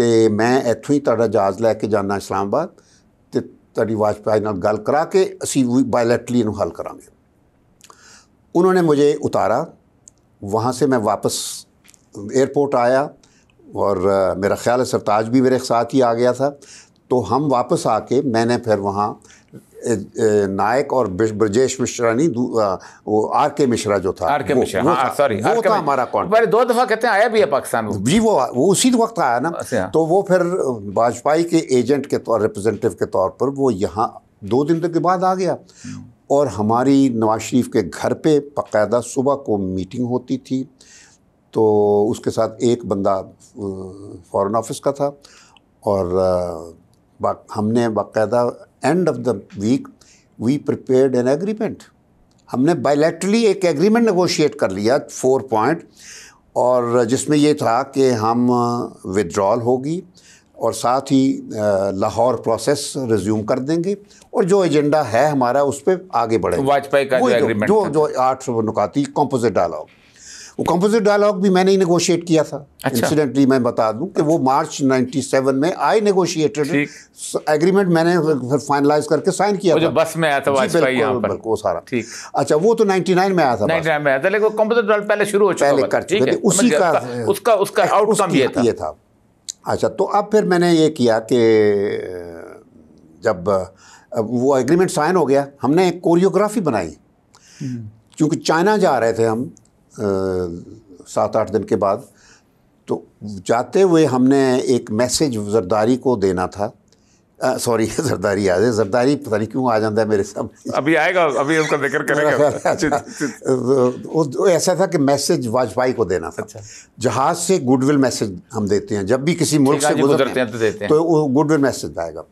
तो मैं इतों ही तरह जहाज लैके जाना इस्लामाबाद तो ਤੇ ਤੁਹਾਡੀ ਵਾਜਪਾਈ ਨਾਲ ਗੱਲ ਕਰਾ ਕੇ ਅਸੀਂ ਬਾਇਲੈਟਰਲੀ उन्होंने मुझे उतारा वहाँ से मैं वापस एयरपोर्ट आया और मेरा ख्याल है सरताज भी मेरे साथ ही आ गया था तो हम वापस आके मैंने फिर वहाँ नायक और ब्रजेश मिश्रा नहीं वो आर के मिश्रा जो था आर के मिश्रा सॉरी वो हाँ, था हमारा दो दफा कहते हैं आया भी है पाकिस्तान जी वो वो उसी वक्त आया ना अच्छा। तो वो फिर वाजपेयी के एजेंट के तौर रिप्रेजेंटेटिव के तौर पर वो यहाँ दो दिन के बाद आ गया और हमारी नवाज शरीफ के घर पे बायदा सुबह को मीटिंग होती थी तो उसके साथ एक बंदा फॉरेन ऑफिस का था और हमने बाकायदा end of the week we prepared an agreement हमने बायलैटरली एक एग्रीमेंट नगोशिएट कर लिया फोर पॉइंट और जिसमें ये था कि हम विदड्रॉल uh, होगी और साथ ही uh, लाहौर प्रोसेस रिज्यूम कर देंगे और जो एजेंडा है हमारा उस पर आगे बढ़े वाजपेयी का जो, जो, जो, जो आठ नुकाती कॉम्पोजिट डायलॉग वो कंपोजिट डायलॉग भी मैंने ही नेगोशिएट किया था अच्छा। मैं बता दूं कि वो मार्च 97 में आई नेगोशिएटेड एग्रीमेंट मैंने फिर फाइनलाइज करके साइन किया वो जो बस में आया था वाजपेयी यहां पर वो सारा ठीक अच्छा वो तो 99 में आया था 99 में आया था लेकिन कंपोजिट डायलॉग पहले शुरू हो चुका पहले कर चुके उसी का उसका उसका आउटकम ये था ये था अच्छा तो अब फिर मैंने ये किया कि जब वो एग्रीमेंट साइन हो गया हमने एक कोरियोग्राफी बनाई हम्म। क्योंकि चाइना जा रहे थे हम सात आठ दिन के बाद तो जाते हुए हमने एक मैसेज जरदारी को देना था सॉरी जरदारी आ जाए जरदारी पता नहीं क्यों आ जाता है मेरे सामने अभी आएगा अभी उसका जिक्र करेंगे अच्छा। तो, तो, तो ऐसा था कि मैसेज वाजपेयी को देना था अच्छा। जहाज से गुडविल मैसेज हम देते हैं जब भी किसी मुल्क से गुजरते हैं तो देते हैं तो वो गुडविल मैसेज आएगा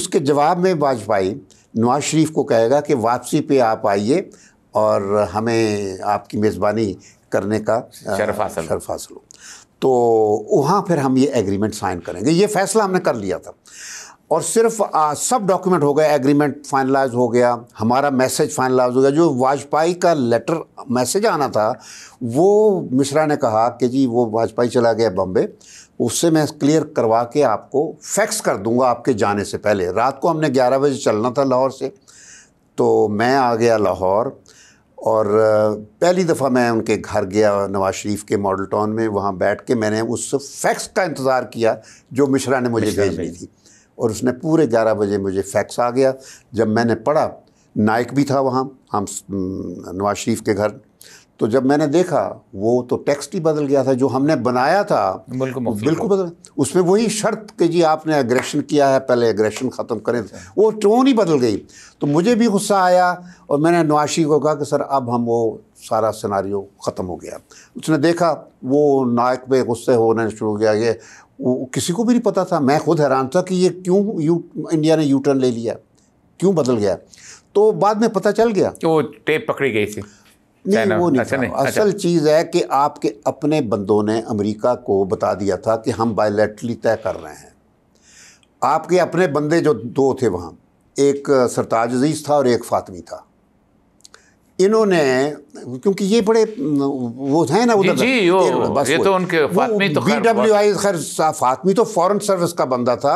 उसके जवाब में वाजपेयी नवाज शरीफ को कहेगा कि वापसी पे आप आइए और हमें आपकी मेज़बानी करने का शर्फ हासिल हासिल हो तो वहाँ फिर हम ये एग्रीमेंट साइन करेंगे ये फैसला हमने कर लिया था और सिर्फ आ, सब डॉक्यूमेंट हो गया एग्रीमेंट फाइनलाइज हो गया हमारा मैसेज फाइनलाइज हो गया जो वाजपेयी का लेटर मैसेज आना था वो मिश्रा ने कहा कि जी वो वाजपेयी चला गया बॉम्बे उससे मैं क्लियर करवा के आपको फैक्स कर दूंगा आपके जाने से पहले रात को हमने 11 बजे चलना था लाहौर से तो मैं आ गया लाहौर और पहली दफ़ा मैं उनके घर गया नवाज़ शरीफ के मॉडल टाउन में वहाँ बैठ के मैंने उस फैक्स का इंतज़ार किया जो मिश्रा ने मुझे भेजनी थी और उसने पूरे ग्यारह बजे मुझे फैक्स आ गया जब मैंने पढ़ा नायक भी था वहाँ हम नवाज़ शरीफ के घर तो जब मैंने देखा वो तो टेक्स्ट ही बदल गया था जो हमने बनाया था बिल्कुल बदल उसमें वही शर्त कि जी आपने एग्रेशन किया है पहले एग्रेशन ख़त्म करें अच्छा। वो टोन ही बदल गई तो मुझे भी गुस्सा आया और मैंने नवाशी को कहा कि सर अब हम वो सारा सिनारियो ख़त्म हो गया उसने देखा वो नायक पे गुस्से होने शुरू हो गया ये वो किसी को भी नहीं पता था मैं खुद हैरान था कि ये क्यों यू इंडिया ने यू टर्न ले लिया क्यों बदल गया तो बाद में पता चल गया कि वो टेप पकड़ी गई थी नहीं वो नहीं, अच्छा, नहीं अच्छा। असल अच्छा। चीज़ है कि आपके अपने बंदों ने अमेरिका को बता दिया था कि हम बायोलेटली तय कर रहे हैं आपके अपने बंदे जो दो थे वहाँ एक सरताज अजीज़ था और एक फातमी था इन्होंने क्योंकि ये बड़े वो हैं ना उधर जी, जी यो, बस ये तो उनके फातमी तो बी डब्ल्यू आई खैर फातमी तो फॉरेन सर्विस का बंदा था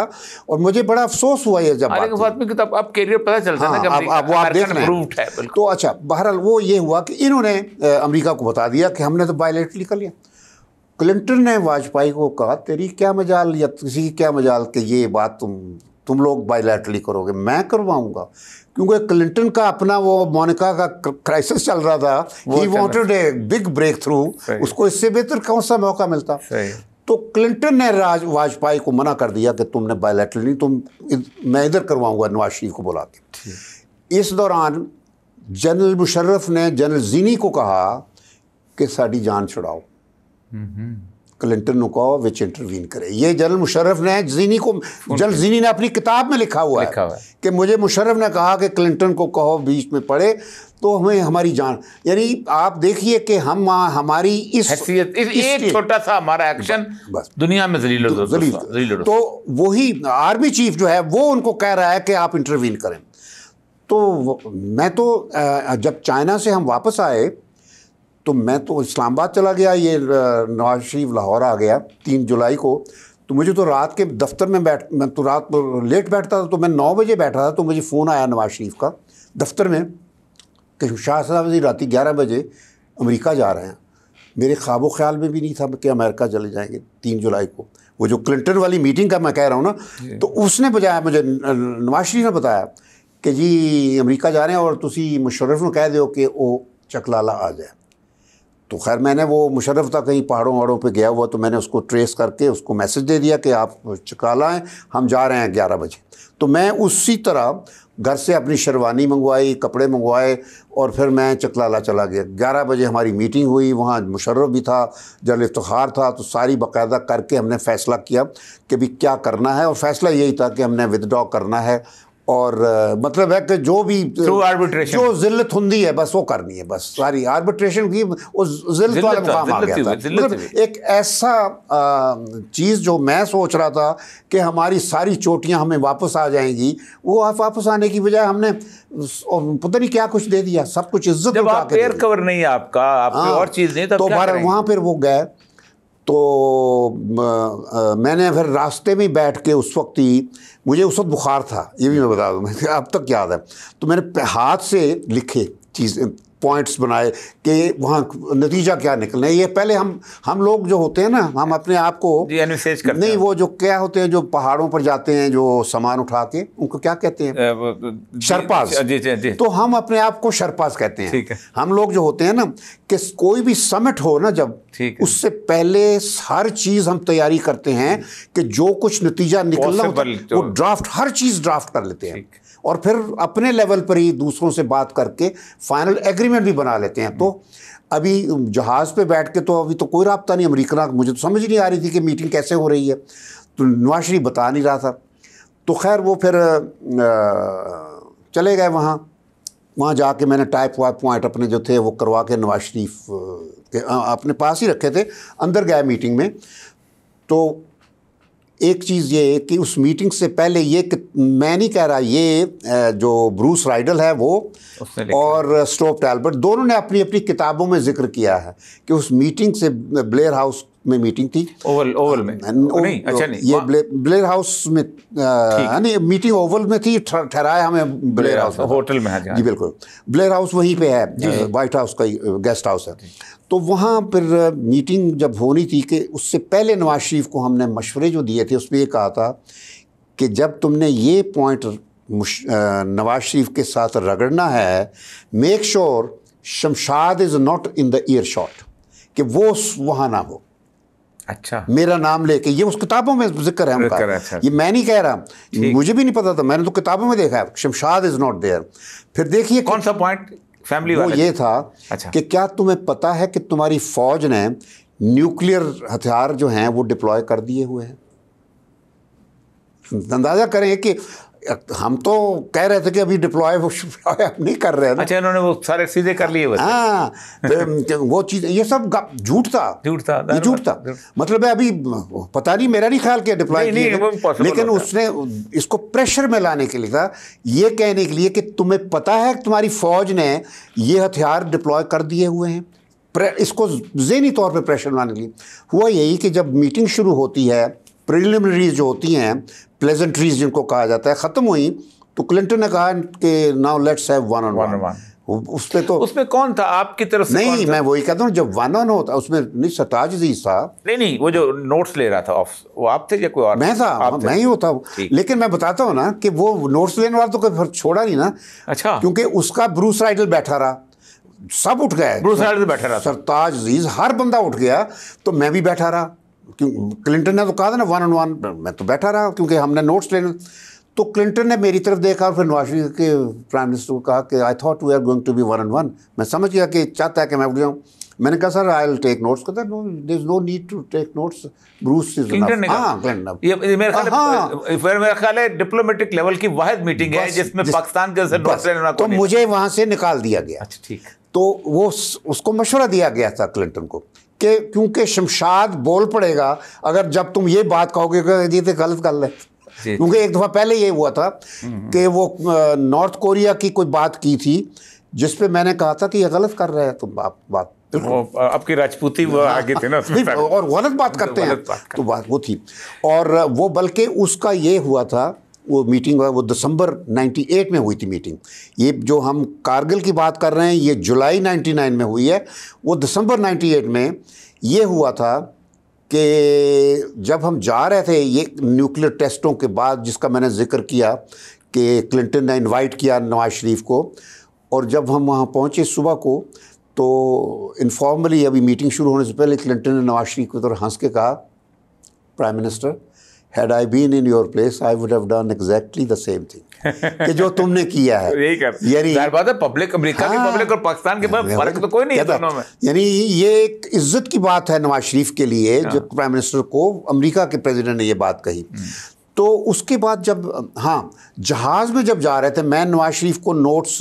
और मुझे बड़ा अफसोस हुआ ये जब हाँ, फातमी की तो अब करियर पता चलता हाँ, ना कि आप, वो आप देख रहे हैं तो अच्छा बहरहाल वो ये हुआ कि इन्होंने अमेरिका को बता दिया कि हमने तो बायोलेटली कर लिया क्लिंटन ने वाजपेयी को कहा तेरी क्या मजाल या किसी की क्या मजाल कि ये बात तुम तुम लोग बायलैटरली करोगे मैं करवाऊंगा क्योंकि क्लिंटन का अपना वो मोनिका का क्राइसिस चल रहा था ही wanted a big breakthrough उसको इससे बेहतर कौन सा मौका मिलता तो क्लिंटन ने राज वाजपेयी को मना कर दिया कि तुमने बायलैटरली तुम इद, मैं इधर करवाऊंगा नवाज शरीफ को बुला के इस दौरान जनरल मुशर्रफ ने जनरल जीनी को कहा कि साड़ी जान छुड़ाओ हम्म, हम्म। क्लिंटन नुकाओ विच इंटरवीन करे ये जनरल मुशर्रफ ने जीनी को जनरल जीनी ने अपनी किताब में लिखा हुआ लिखा है, है कि मुझे मुशर्रफ ने कहा कि क्लिंटन को कहो बीच में पड़े तो हमें हमारी जान यानी आप देखिए कि हम हमारी इस इस, इस एक छोटा सा हमारा एक्शन बस दुनिया में जलील जलील तो वही आर्मी चीफ जो है वो उनको कह रहा है कि आप इंटरवीन करें तो मैं तो जब चाइना से हम वापस आए तो मैं तो इस्लामाबाद चला गया ये नवाज शरीफ लाहौर आ गया तीन जुलाई को तो मुझे तो रात के दफ्तर में बैठ मैं तो रात लेट बैठता था तो मैं नौ बजे बैठा था तो मुझे फ़ोन आया नवाज शरीफ का दफ्तर में कि शाह साहब जी रात ग्यारह बजे अमेरिका जा रहे हैं मेरे ख्वाब ख्याल में भी नहीं था कि अमेरिका चले जाएंगे तीन जुलाई को वो जो क्लिंटन वाली मीटिंग का मैं कह रहा हूँ ना तो उसने बजाया मुझे नवाज शरीफ ने बताया कि जी अमरीका जा रहे हैं और तुम मुशर्रफ ने कह दो कि वो चकलाला आ जाए तो खैर मैंने वो मुशरफ था कहीं पहाड़ों वहाड़ों पे गया हुआ तो मैंने उसको ट्रेस करके उसको मैसेज दे दिया कि आप चकाला हैं हम जा रहे हैं ग्यारह बजे तो मैं उसी तरह घर से अपनी शेरवानी मंगवाई कपड़े मंगवाए और फिर मैं चकलाला चला गया ग्यारह बजे हमारी मीटिंग हुई वहाँ मुशर्रफ भी था जल इफ्तार था तो सारी बाकायदा करके हमने फ़ैसला किया कि भी क्या करना है और फ़ैसला यही था कि हमने विदड्रॉ करना है और मतलब है कि जो भी जो जिल्लत होंगी है बस वो करनी है बस सारी आर्बिट्रेशन की उस जिल्लत वाला मुकाम आ गया था मतलब एक ऐसा चीज़ जो मैं सोच रहा था कि हमारी सारी चोटियां हमें वापस आ जाएंगी वो वापस आने की बजाय हमने पता नहीं क्या कुछ दे दिया सब कुछ इज्जत कवर नहीं आपका हाँ, और चीज़ नहीं तो वहाँ फिर वो गए तो आ, मैंने फिर रास्ते में बैठ के उस वक्त ही मुझे उस वक्त बुखार था ये भी मैं बता दूँ अब तक याद है तो मैंने हाथ से लिखे चीज़ें पॉइंट्स बनाए कि वहाँ नतीजा क्या निकलना ये पहले हम हम लोग जो होते हैं ना हम अपने आप को नहीं वो जो क्या होते हैं जो पहाड़ों पर जाते हैं जो सामान उठा के उनको क्या कहते हैं शरपाज तो हम अपने आप को शरपाज कहते हैं है। हम लोग जो होते हैं ना कि कोई भी समिट हो ना जब उससे पहले हर चीज़ हम तैयारी करते हैं कि जो कुछ नतीजा निकलना वो ड्राफ्ट हर चीज़ ड्राफ्ट कर लेते हैं और फिर अपने लेवल पर ही दूसरों से बात करके फाइनल एग्रीमेंट भी बना लेते हैं तो अभी जहाज़ पे बैठ के तो अभी तो कोई रबता नहीं अमरीकना मुझे तो समझ नहीं आ रही थी कि मीटिंग कैसे हो रही है तो नवाज शरीफ बता नहीं रहा था तो खैर वो फिर चले गए वहाँ वहाँ जाके मैंने टाइप वाइप पॉइंट अपने जो थे वो करवा के नवाज शरीफ के अपने पास ही रखे थे अंदर गया मीटिंग में तो एक चीज़ ये कि उस मीटिंग से पहले ये मैं नहीं कह रहा ये जो ब्रूस राइडल है वो और स्टोप टैलबर्ट दोनों ने अपनी अपनी किताबों में जिक्र किया है कि उस मीटिंग से ब्लेयर हाउस में मीटिंग थी ओवल ओवल में हाँ, अच्छा ओ, नहीं अच्छा नहीं ये ब्ले, ब्लेयर हाउस में नहीं मीटिंग ओवल में थी ठहराया हमें ब्लेयर हाउस होटल में हाँ हाँ जी बिल्कुल ब्लेयर हाउस वहीं पे है वाइट हाउस का गेस्ट हाउस है तो वहाँ पर मीटिंग जब होनी थी कि उससे पहले नवाज शरीफ को हमने मशवरे जो दिए थे पर यह कहा था कि जब तुमने ये पॉइंट नवाज शरीफ के साथ रगड़ना है make sure Shamshad is not in the earshot कि वो वहाँ ना हो अच्छा मेरा नाम लेके ये उस किताबों में जिक्र है उनका अच्छा। ये अच्छा। मैं नहीं कह रहा मुझे भी नहीं पता था मैंने तो किताबों में देखा है शमशाद इज नॉट देयर फिर देखिए कौन सा पॉइंट फैमिली वो ये था अच्छा। कि क्या तुम्हें पता है कि तुम्हारी फौज ने न्यूक्लियर हथियार जो हैं वो डिप्लॉय कर दिए हुए हैं अंदाज़ा करें कि हम तो कह रहे थे कि अभी डिप्लॉय डिप्लॉय नहीं कर रहे हैं अच्छा इन्होंने वो सारे सीधे कर लिए हाँ तो, तो वो चीज़ ये सब झूठ था झूठ था झूठ था मतलब है अभी पता नहीं मेरा नहीं ख्याल किया डिप्लॉय नहीं लेकिन उसने इसको प्रेशर में लाने के लिए था ये कहने के लिए कि तुम्हें पता है तुम्हारी फौज ने ये हथियार डिप्लॉय कर दिए हुए हैं इसको जहनी तौर पर प्रेशर लाने के लिए हुआ यही कि जब मीटिंग शुरू होती है प्रिलिमिनरीज जो होती हैं प्लेजेंट्रीज जिनको कहा जाता है ख़त्म हुई तो क्लिंटन ने कहा कि now let's have one on one उस पर तो उसमें कौन था आपकी तरफ से नहीं मैं वही कहता हूँ जब वन ऑन होता उसमें नहीं सताज अजीज था नहीं नहीं वो जो नोट्स ले रहा था ऑफ वो आप थे या कोई और मैं था हाँ, मैं ही होता हूँ लेकिन मैं बताता हूँ ना कि वो नोट्स लेने वाला तो कभी छोड़ा नहीं ना अच्छा क्योंकि उसका ब्रूस राइडल बैठा रहा सब उठ गया ब्रूस राइडल बैठा रहा सरताज अजीज हर बंदा उठ गया तो मैं भी बैठा रहा क्लिंटन ने तो कहा था ना वन ऑन वन मैं तो बैठा रहा क्योंकि हमने नोट्स लेने तो क्लिंटन ने मेरी तरफ देखा और फिर नवाज शरीफ के प्राइम मिनिस्टर को कहा कि I thought we are going to be one on one मैं समझ गया कि चाहता है कि मैं उठ जाऊँ मैंने कहा sir I will take notes कहता no there is no need to take notes Bruce is Clinton हां हाँ, ये मेरा ख्याल है डिप्लोमेटिक लेवल की वाहिद मीटिंग है जिसमें पाकिस्तान के सर डॉक्टर तो मुझे वहां से निकाल दिया गया अच्छा ठीक तो वो उसको मशवरा दिया गया था क्लिंटन को कि क्योंकि शमशाद बोल पड़ेगा अगर जब तुम ये बात कहोगे ये तो गलत गल है क्योंकि एक दफ़ा पहले ये हुआ था हम्म, हम्म। कि वो नॉर्थ कोरिया की कोई बात की थी जिस पे मैंने कहा था कि ये गलत कर रहे हैं तुम तो आप बात आपकी राजपूती वो हाँ। आगे थे ना उसमें और गलत बात करते हैं तो बात वो थी और वो बल्कि उसका ये हुआ था वो मीटिंग हुआ वो दिसंबर 98 में हुई थी मीटिंग ये जो हम कारगिल की बात कर रहे हैं ये जुलाई 99 में हुई है वो दिसंबर 98 में ये हुआ था कि जब हम जा रहे थे ये न्यूक्लियर टेस्टों के बाद जिसका मैंने जिक्र किया कि क्लिंटन ने इनवाइट किया नवाज शरीफ को और जब हम वहाँ पहुँचे सुबह को तो इनफॉर्मली अभी मीटिंग शुरू होने से पहले क्लिंटन ने नवाज शरीफ को तरफ हंस के कहा prime minister had I been in your place I would have done exactly the same thing कि जो तुमने किया है यही कर यानी बात है पब्लिक अमेरिका हाँ, की पब्लिक और पाकिस्तान के बाद फर्क तो कोई नहीं है दोनों में यानी ये एक इज्जत की बात है नवाज शरीफ के लिए हाँ। जो प्राइम मिनिस्टर को अमेरिका के प्रेसिडेंट ने ये बात कही हम्म। तो उसके बाद जब हाँ जहाज़ में जब जा रहे थे मैं नवाज शरीफ को नोट्स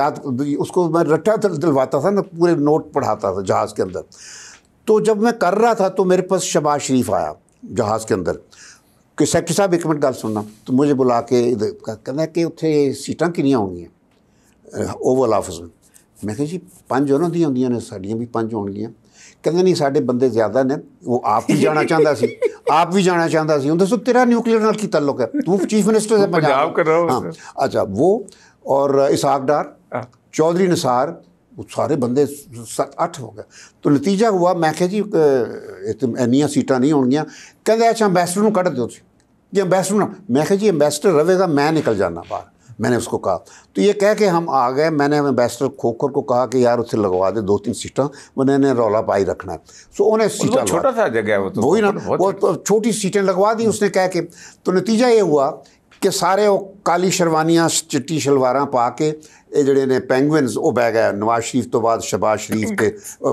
याद उसको मैं रट्टा दिलवाता था ना पूरे नोट पढ़ाता था जहाज़ के अंदर तो जब मैं कर रहा था तो मेरे पास शबाज शरीफ आया ਜਹਾਜ਼ ਕੇ ਅੰਦਰ ਕਿ ਸੈਕਟਰੀ ਸਾਹਿਬ ਇੱਕ ਮਿੰਟ ਗੱਲ ਸੁਣਨਾ ਤੂੰ ਮੈਨੂੰ ਬੁਲਾ ਕੇ ਕਹਿੰਦਾ ਕਿ ਉੱਥੇ ਸੀਟਾਂ ਕਿੰਨੀਆਂ ਹੋਣਗੀਆਂ ਓਵਲ ਆਫਿਸ ਮੈਂ ਕਿਹਾ ਜੀ ਪੰਜ ਉਹਨਾਂ ਦੀਆਂ ਹੁੰਦੀਆਂ ਨੇ ਸਾਡੀਆਂ ਵੀ ਪੰਜ ਹੋਣਗੀਆਂ ਕਹਿੰਦੇ ਨਹੀਂ ਸਾਡੇ ਬੰਦੇ ਜ਼ਿਆਦਾ ਨੇ ਉਹ ਆਪ ਵੀ ਜਾਣਾ ਚਾਹੁੰਦਾ ਸੀ ਆਪ ਵੀ ਜਾਣਾ ਚਾਹੁੰਦਾ ਸੀ ਉਹ ਦੱਸੋ ਤੇਰਾ ਨਿਊਕਲੀਅਰ ਨਾਲ ਕੀ ਤਾਲੁਕ ਹੈ ਤੂੰ ਚੀਫ ਮਿਨਿਸਟਰ ਹੈ ਪੰਜਾਬ ਕਰ रहा हो हाँ अच्छा वो और इसहाक डार चौधरी निसार वो सारे बंदे सत अठ हो गए तो नतीजा हुआ मैं क्या जी ਇੰਨੀਆਂ ਸੀਟਾਂ ਨਹੀਂ ਹੋਣਗੀਆਂ ਕਹਿੰਦੇ अच्छा अंबैसडर कट ਕੱਢ ਦਿਓ अंबैसडर मैं ਐਮਬੈਸਡਰ ਨੂੰ ਮੈਂ रहेगा मैं निकल जाना बाहर मैंने उसको कहा तो ये कह के हम आ गए मैंने अंबैसडर खोखर को कहा कि यार उसे लगवा दे दो तीन सीटा मैंने इन्हें रौला पाई रखना है सो उन्हें सीटा छोटा सा जगह वो तो वही ना वो तो तो छोटी सीटें लगवा दी उसने कह के तो नतीजा ये हुआ कि सारे वो काली शरवानियाँ चिट्टी शलवारा पा के ये जड़े ने पेंगुइन्स वह बह गए नवाज शरीफ तो बाद शबाज शरीफ के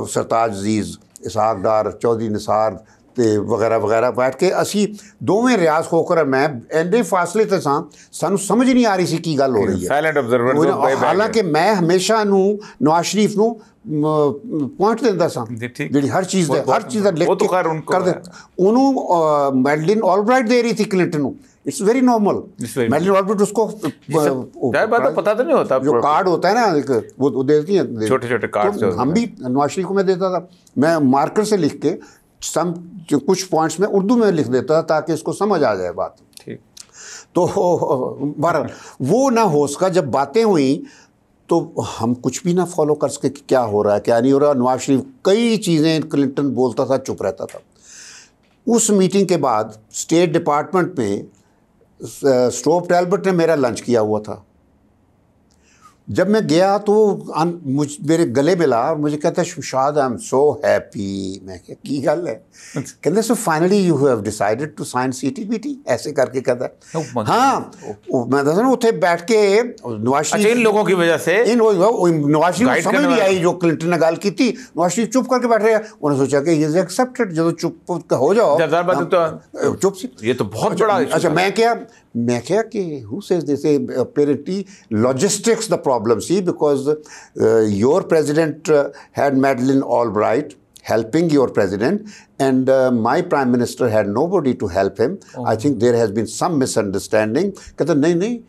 सरताज अजीज इसहाक डार चौधरी निसार ते वगैरह वगैरह बैठ के असी दोवें रियाज खोकर मैं एने फासले तो सू समझ नहीं आ रही थी की गल हो रही है हालांकि मैं हमेशा नवाज शरीफ न पॉइंट देता सी हर चीज़ हर चीज़ तो कर दे मेडलिन ऑलब्राइट दे रही थी Clinton it's very normal medal orbit उसको बात पता तो नहीं होता जो कार्ड होता है ना एक वो, देती है छोटे छोटे कार्ड तो हम भी नवाज शरीफ को मैं देता था मैं मार्कर से लिख के सम कुछ पॉइंट्स में उर्दू में लिख देता था ताकि इसको समझ आ जाए बात ठीक तो बहर वो ना हो सका जब बातें हुई तो हम कुछ भी ना फॉलो कर सके कि क्या हो रहा है क्या नहीं हो रहा नवाज शरीफ कई चीज़ें क्लिंटन बोलता था चुप रहता था उस मीटिंग के बाद स्टेट डिपार्टमेंट में स्टोव टैलबर्ट ने मेरा लंच किया हुआ था जब मैं गया तो मुझ मेरे गले मिला और मुझे कहता शुशाद आई एम सो हैप्पी मैं क्या की गल है अच्छा। कहते so finally you have decided to sign C T B T ऐसे करके कहता है हाँ मैं दस ना उ बैठ के नवाज अच्छा, शरीफ इन लोगों की वजह से इन नवाज शरीफ समझ नहीं आई जो क्लिंटन ने गाल की थी नवाज शरीफ चुप करके बैठ रहे उन्होंने सोचा कि इज एक्सेप्टेड जो चुप हो जाओ तो- चुप ये तो बहुत अच्छा, बड़ा अच्छा मैं क्या Machiavelli, who says this? Apparently, logistics the problem. See, because uh, your president uh, had Madeleine Albright helping your president, and uh, my prime minister had nobody to help him. Oh. I think there has been some misunderstanding. कहते nahi नहीं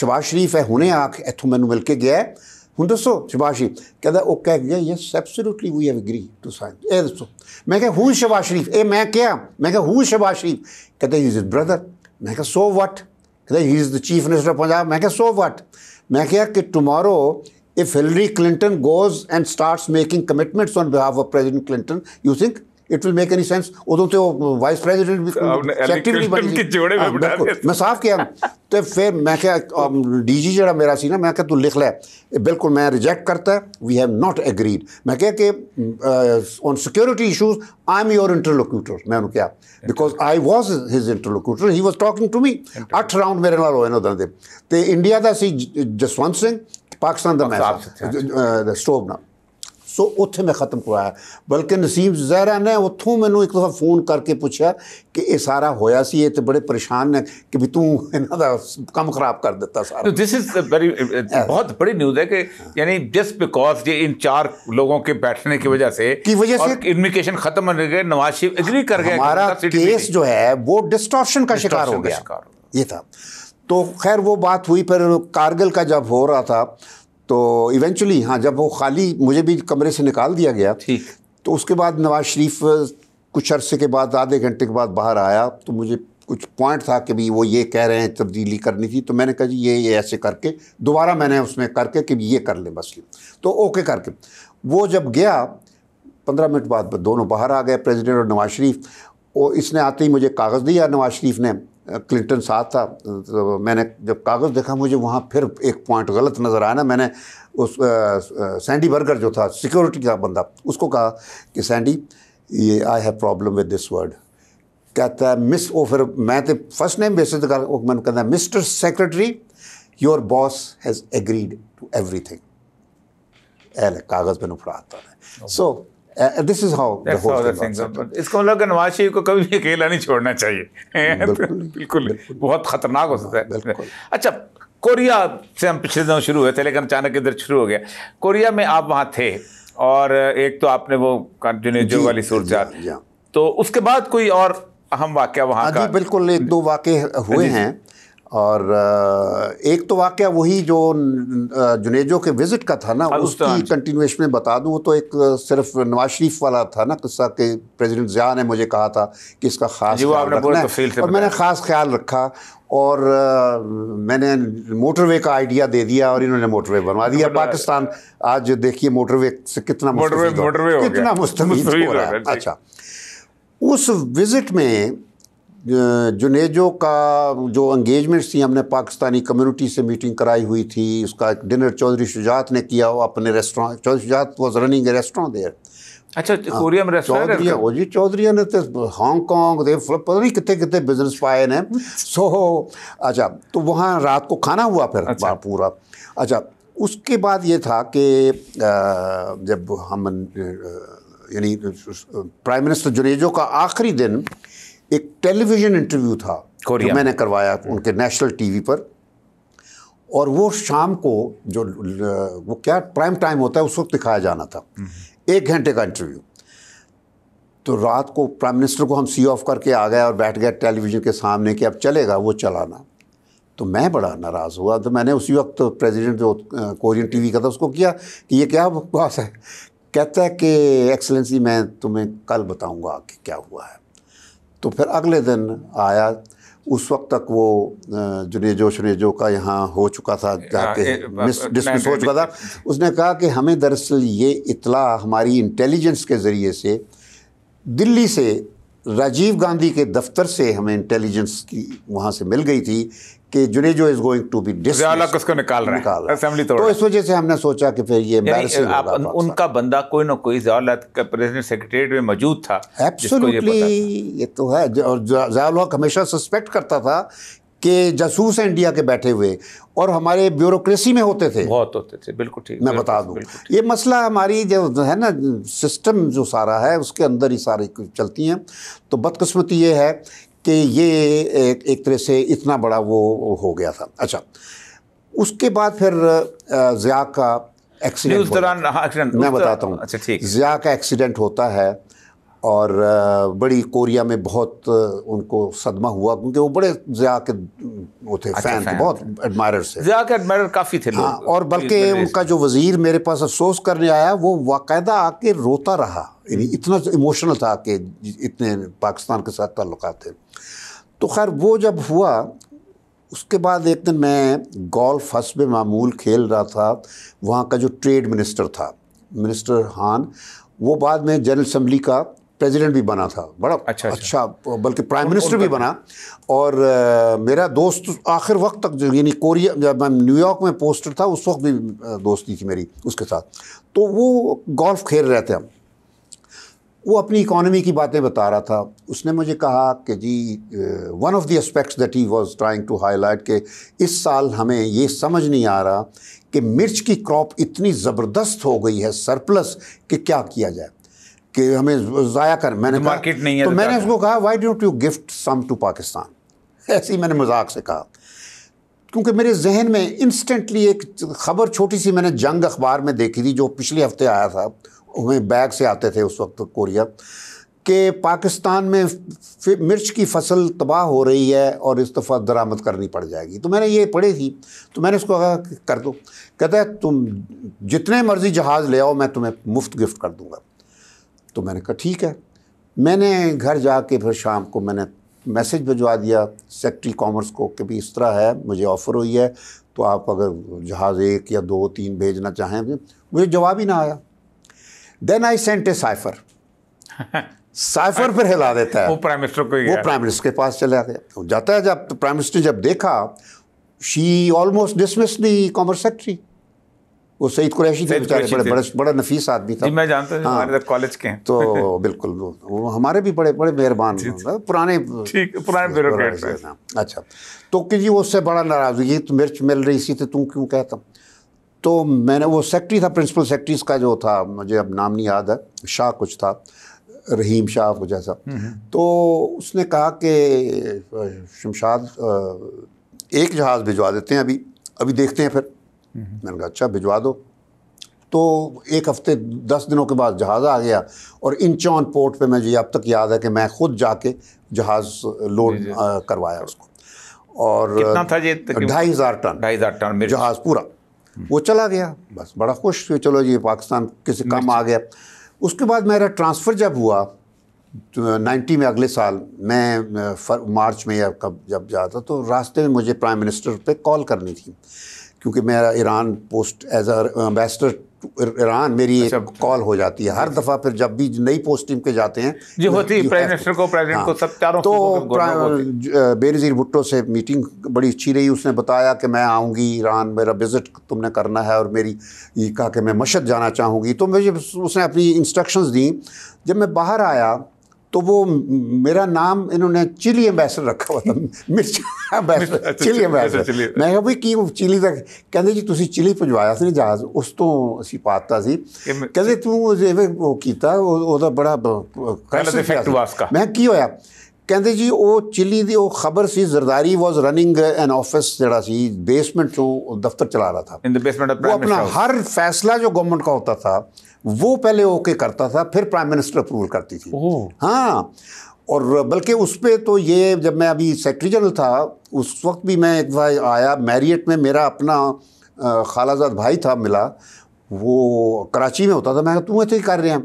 शबाज शरीफ है हुने आँख इतों मैं मिल gaya hun dasso ਹੁਣ ਦੱਸੋ ਸ਼ਬਾਸ਼ ਸ਼ਰੀਫ ਕਹਿੰਦਾ ਉਹ ਕਹਿ ਗਿਆ yes absolutely we have agree to sign ਇਹ ਦੱਸੋ ਮੈਂ ਕਿਹਾ ਹੂ ਸ਼ਬਾਸ਼ ਸ਼ਰੀਫ ਇਹ ਮੈਂ ਕਿਹਾ ਮੈਂ ਕਿਹਾ ਹੂ ਸ਼ਬਾਸ਼ ਸ਼ਰੀਫ ਕਹਿੰਦਾ his brother मैं क्या सो वट कहते he is the chief minister of Punjab मैं क्या सो वट मैं क्या कि tomorrow if Hillary Clinton goes and start making commitments on behalf of president Clinton you think it will make any sense उदो तो vice president भी secretary बन के हाँ, मैं साफ किया तो फिर मैं क्या जी जरा मेरा सी ना मैं क्या तू लिख ले बिल्कुल मैं रिजेक्ट करता वी हैव नॉट एग्रीड मैं क्या कि on security issues I am your interlocutor मैं उन्होंने कहा because I was his interlocutor he was talking to me अठ राउंड मेरे नाल होए ना तो इंडिया का सी जसवंत सिंह पाकिस्तान का मैं स्टोव ना सो ਉੱਥੇ मैं ख़त्म करवाया बल्कि नसीम जहरा ने उतों मैं एक दफा फोन करके पूछा कि यह सारा होया सी तो बड़े परेशान ने कि भी तू ਤੂੰ ਇਹਨਾਂ खराब कर दिता सारा दिस इज वेरी बहुत बड़ी न्यूज़ है कि यानी जस्ट बिकॉज ये इन चार लोगों के बैठने की वजह से की वजह से इन्विकेशन खत्म होने गए नवाज शरीफ एग्री कर गए हमारा केस जो है वो डिस्टॉर्शन का शिकार हो गया ये था तो खैर वो बात हुई पर कारगिल का जब हो रहा था तो इवेंचुअली हाँ जब वो खाली मुझे भी कमरे से निकाल दिया गया तो उसके बाद नवाज शरीफ कुछ अरसे के बाद आधे घंटे के बाद बाहर आया तो मुझे कुछ पॉइंट था कि भाई वो ये कह रहे हैं तब्दीली करनी थी तो मैंने कहा जी ये ये ऐसे करके दोबारा मैंने उसमें करके कि ये कर लें बस ये तो ओके करके वो जब गया पंद्रह मिनट बाद दोनों बाहर आ गए प्रेसिडेंट और नवाज शरीफ और इसने आते ही मुझे कागज़ दिया नवाज शरीफ ने क्लिंटन साथ था तो मैंने जब कागज़ देखा मुझे वहाँ फिर एक पॉइंट गलत नज़र आया ना मैंने उस आ, सैंडी बर्गर जो था सिक्योरिटी का बंदा उसको कहा कि सैंडी ये I have problem with this word कहता है मिस ओ फिर मैं तो फर्स्ट नेम बेसिस मैंने कहता है mister secretary your boss has agreed to everything कागज़ मैंने उड़ा आता है सो दिस इज हाउ इसको मतलब कि नवाज शरीफ को कभी भी अकेला नहीं छोड़ना चाहिए बिल्कुल बहुत खतरनाक हो सकता है अच्छा कोरिया से हम पिछले दिनों शुरू हुए थे लेकिन अचानक इधर शुरू हो गया कोरिया में आप वहाँ थे और एक तो आपने वो कंटिन्यू वाली सूरत तो उसके बाद कोई और अहम वाक्य वहाँ का बिल्कुल एक दो वाक्य हुए हैं और एक तो वाक़ वही जो जुनेजो के विज़िट का था ना हाँ, उसकी कंटिन्यूएशन में बता दूँ वो तो एक सिर्फ नवाज शरीफ वाला था ना किस्सा के प्रेसिडेंट ज़िया ने मुझे कहा था कि इसका ख़ास तो और मैंने ख़ास ख्याल रखा और मैंने मोटरवे का आइडिया दे दिया और इन्होंने मोटरवे बनवा दिया पाकिस्तान आज देखिए मोटरवे से कितना मोटरवे हो कितना मुस्तम अच्छा उस विज़िट में जुनेजो का जो अंगेजमेंट्स थी हमने पाकिस्तानी कम्युनिटी से मीटिंग कराई हुई थी उसका डिनर चौधरी शुजात ने किया वो अपने restaurant Chaudhry Shujaat was running restaurant there अच्छा हाँ। कोरिया में चौधरी वो जी चौधरी ने तो हांगकॉन्ग दे पता नहीं कितने कितने बिजनेस पाए ने सो अच्छा तो वहाँ रात को खाना हुआ फिर अच्छा। पूरा अच्छा उसके बाद ये था कि जब हम यानी प्राइम मिनिस्टर जुनेजो का आखिरी दिन एक टेलीविज़न इंटरव्यू था कोरिया जो मैंने करवाया उनके नेशनल टीवी पर और वो शाम को जो वो क्या प्राइम टाइम होता है उस वक्त दिखाया जाना था हम्म। एक घंटे का इंटरव्यू तो रात को प्राइम मिनिस्टर को हम सी ऑफ करके आ गए और बैठ गए टेलीविज़न के सामने कि अब चलेगा वो चलाना तो मैं बड़ा नाराज़ हुआ तो मैंने उसी वक्त प्रेसिडेंट जो कोरियन टीवी का था उसको किया कि ये क्या बकवास है कहता है कि एक्सलेंसी मैं तुम्हें कल बताऊंगा कि क्या हुआ है तो फिर अगले दिन आया उस वक्त तक वो जुनेजो शुनेजो का यहाँ हो चुका था हाँ, जाके मिस डिस्मिस हो चुका था उसने कहा कि हमें दरअसल ये इतला हमारी इंटेलिजेंस के ज़रिए से दिल्ली से राजीव गांधी के दफ्तर से हमें इंटेलिजेंस की वहाँ से मिल गई थी कि Junejo is going to be उसको निकाल रहे निकाल रहा असेंबली तो इस वजह से हमने सोचा कि फिर ये आप उनका बंदा कोई ना कोई जयालत का प्रेसिडेंट सेक्रेटरीट में मौजूद था एब्सोल्युटली ये, ये तो है और जयाल हमेशा सस्पेक्ट करता था कि जासूस हैं इंडिया के बैठे हुए और हमारे ब्यूरोक्रेसी में होते थे बहुत होते थे बिल्कुल ठीक मैं बता दूँ ये मसला हमारी जो है ना सिस्टम जो सारा है उसके अंदर ही सारी चलती हैं तो बदकस्मती ये है कि ये एक, एक तरह से इतना बड़ा वो हो गया था अच्छा उसके बाद फिर ज़िया का एक्सीडेंट उस दौरान मैं बताता हूँ अच्छा ठीक ज़िया का एक्सीडेंट होता है और बड़ी कोरिया में बहुत उनको सदमा हुआ क्योंकि वो बड़े ज़िया के वो थे अच्छा, फैन थे बहुत एडमायर थे ज़िया के एडमायर काफ़ी थे हाँ, और बल्कि उनका जो वज़ीर मेरे पास अफसोस करने आया वो बायदा आके रोता रहा हम्म। इतना इमोशनल था कि इतने पाकिस्तान के साथ ताल्लुक थे तो खैर वो जब हुआ उसके बाद एक दिन मैं गोल्फ हसब में मामूल खेल रहा था वहाँ का जो ट्रेड मिनिस्टर था मिनिस्टर हान वो बाद में जनरल असम्बली का प्रेसिडेंट भी बना था बड़ा अच्छा अच्छा, अच्छा बल्कि प्राइम मिनिस्टर भी बना और आ, मेरा दोस्त आखिर वक्त तक जो यानी कोरिया जब मैं न्यूयॉर्क में पोस्टर था उस वक्त भी दोस्ती थी मेरी उसके साथ तो वो गोल्फ खेल रहे थे हम वो अपनी इकोनॉमी की बातें बता रहा था उसने मुझे कहा कि जी one of the aspects that he was trying to highlight के इस साल हमें ये समझ नहीं आ रहा कि मिर्च की क्रॉप इतनी ज़बरदस्त हो गई है सरप्लस कि क्या किया जाए कि हमें ज़ाया कर मैंने मार्केट तो नहीं है तो, तो मैंने उसको कहा why don't you gift some to Pakistan ऐसे ही मैंने मजाक से कहा क्योंकि मेरे जहन में इंस्टेंटली एक खबर छोटी सी मैंने जंग अखबार में देखी थी जो पिछले हफ्ते आया था हमें बैग से आते थे उस वक्त कोरिया कि पाकिस्तान में मिर्च की फसल तबाह हो रही है और इस दफ़ा दरामद करनी पड़ जाएगी तो मैंने ये पढ़ी थी तो मैंने उसको कहा कर दो कहता है तुम जितने मर्ज़ी जहाज़ ले आओ मैं तुम्हें मुफ्त गिफ्ट कर दूँगा तो मैंने कहा ठीक है मैंने घर जाके फिर शाम को मैंने मैसेज भिजवा दिया सेक्ट्री कॉमर्स को कि भी इस तरह है मुझे ऑफ़र हुई है तो आप अगर जहाज़ एक या दो तीन भेजना चाहें मुझे जवाब ही ना आया then I sent a cipher cipher फिर हिला देता है वो प्राइम मिनिस्टर को वो प्राइम मिनिस्टर के पास चला गया तो जाता है जब प्राइम तो मिनिस्टर जब देखा she almost dismiss the commerce secretary वो सईद कुरैशी थे बेचारे बड़े बड़े बड़ा नफीस आदमी था मैं जानता हूँ हाँ। हमारे कॉलेज तो के हैं तो बिल्कुल वो हमारे भी बड़े बड़े मेहरबान पुराने ठीक पुराने हाँ, अच्छा तो कि जी उससे बड़ा नाराज़गी तो मिर्च मिल रही सी तो तू क्यों कहता तो मैंने वो सेक्रेटरी था प्रिंसिपल सेक्रेटरीज का जो था मुझे अब नाम नहीं याद है शाह कुछ था रहीम शाह कुछ ऐसा हम्म, हम्म। तो उसने कहा कि शमशाद एक जहाज़ भिजवा देते हैं अभी अभी देखते हैं फिर हम्म। मैंने कहा अच्छा भिजवा दो तो एक हफ्ते दस दिनों के बाद जहाज़ आ गया और इंचौन पोर्ट पे मुझे अब तक याद है कि मैं खुद जाके जहाज़ लोड करवाया उसको और कितना था ढाई हज़ार टन ढाई हज़ार टन जहाज़ पूरा हम्म। वो चला गया बस बड़ा खुश हुए चलो जी पाकिस्तान किसी काम आ गया उसके बाद मेरा ट्रांसफ़र जब हुआ तो नाइन्टी में अगले साल मैं मार्च में या कब जब जाता तो रास्ते में मुझे प्राइम मिनिस्टर पे कॉल करनी थी क्योंकि मेरा Iran post as ambassador Iran मेरी अच्छा, एक कॉल हो जाती है हर दफ़ा फिर जब भी नई पोस्टिंग पे जाते हैं जी होती है प्राइम मिनिस्टर को प्रेसिडेंट हाँ, को सब चारों तो बेनज़ीर भुट्टो से मीटिंग बड़ी अच्छी रही उसने बताया कि मैं आऊँगी ईरान मेरा विज़िट तुमने करना है और मेरी ये कहा कि मैं मशद जाना चाहूँगी तो मुझे उसने अपनी इंस्ट्रक्शंस दी जब मैं बाहर आया तो वो मेरा नाम इन्होंने चिली अम्बेसडर रखा हुआ था मिर्च अम्बेसडर अच्छा, चिली अम्बेसडर अच्छा, अच्छा, मैं कहा भाई की चिली तक कहते जी तुम चिली पजवाया से जहाज उस तो असी पाता से कहते तू किया बड़ा तो मैं की होया केंद्र जी वो चिली की खबर से Zardari was running an office जरा बेसमेंट चो दफ्तर चला रहा था वो अपना हर फैसला जो गवर्नमेंट का होता था वो पहले ओके करता था फिर प्राइम मिनिस्टर अप्रूवल करती थी हाँ और बल्कि उस पर तो ये जब मैं अभी सेक्रेटरी जनरल था उस वक्त भी मैं एक बार आया मैरियट में मेरा अपना खालाजाद भाई था मिला वो कराची में होता था मैं तुम ऐसे ही कर रहे हैं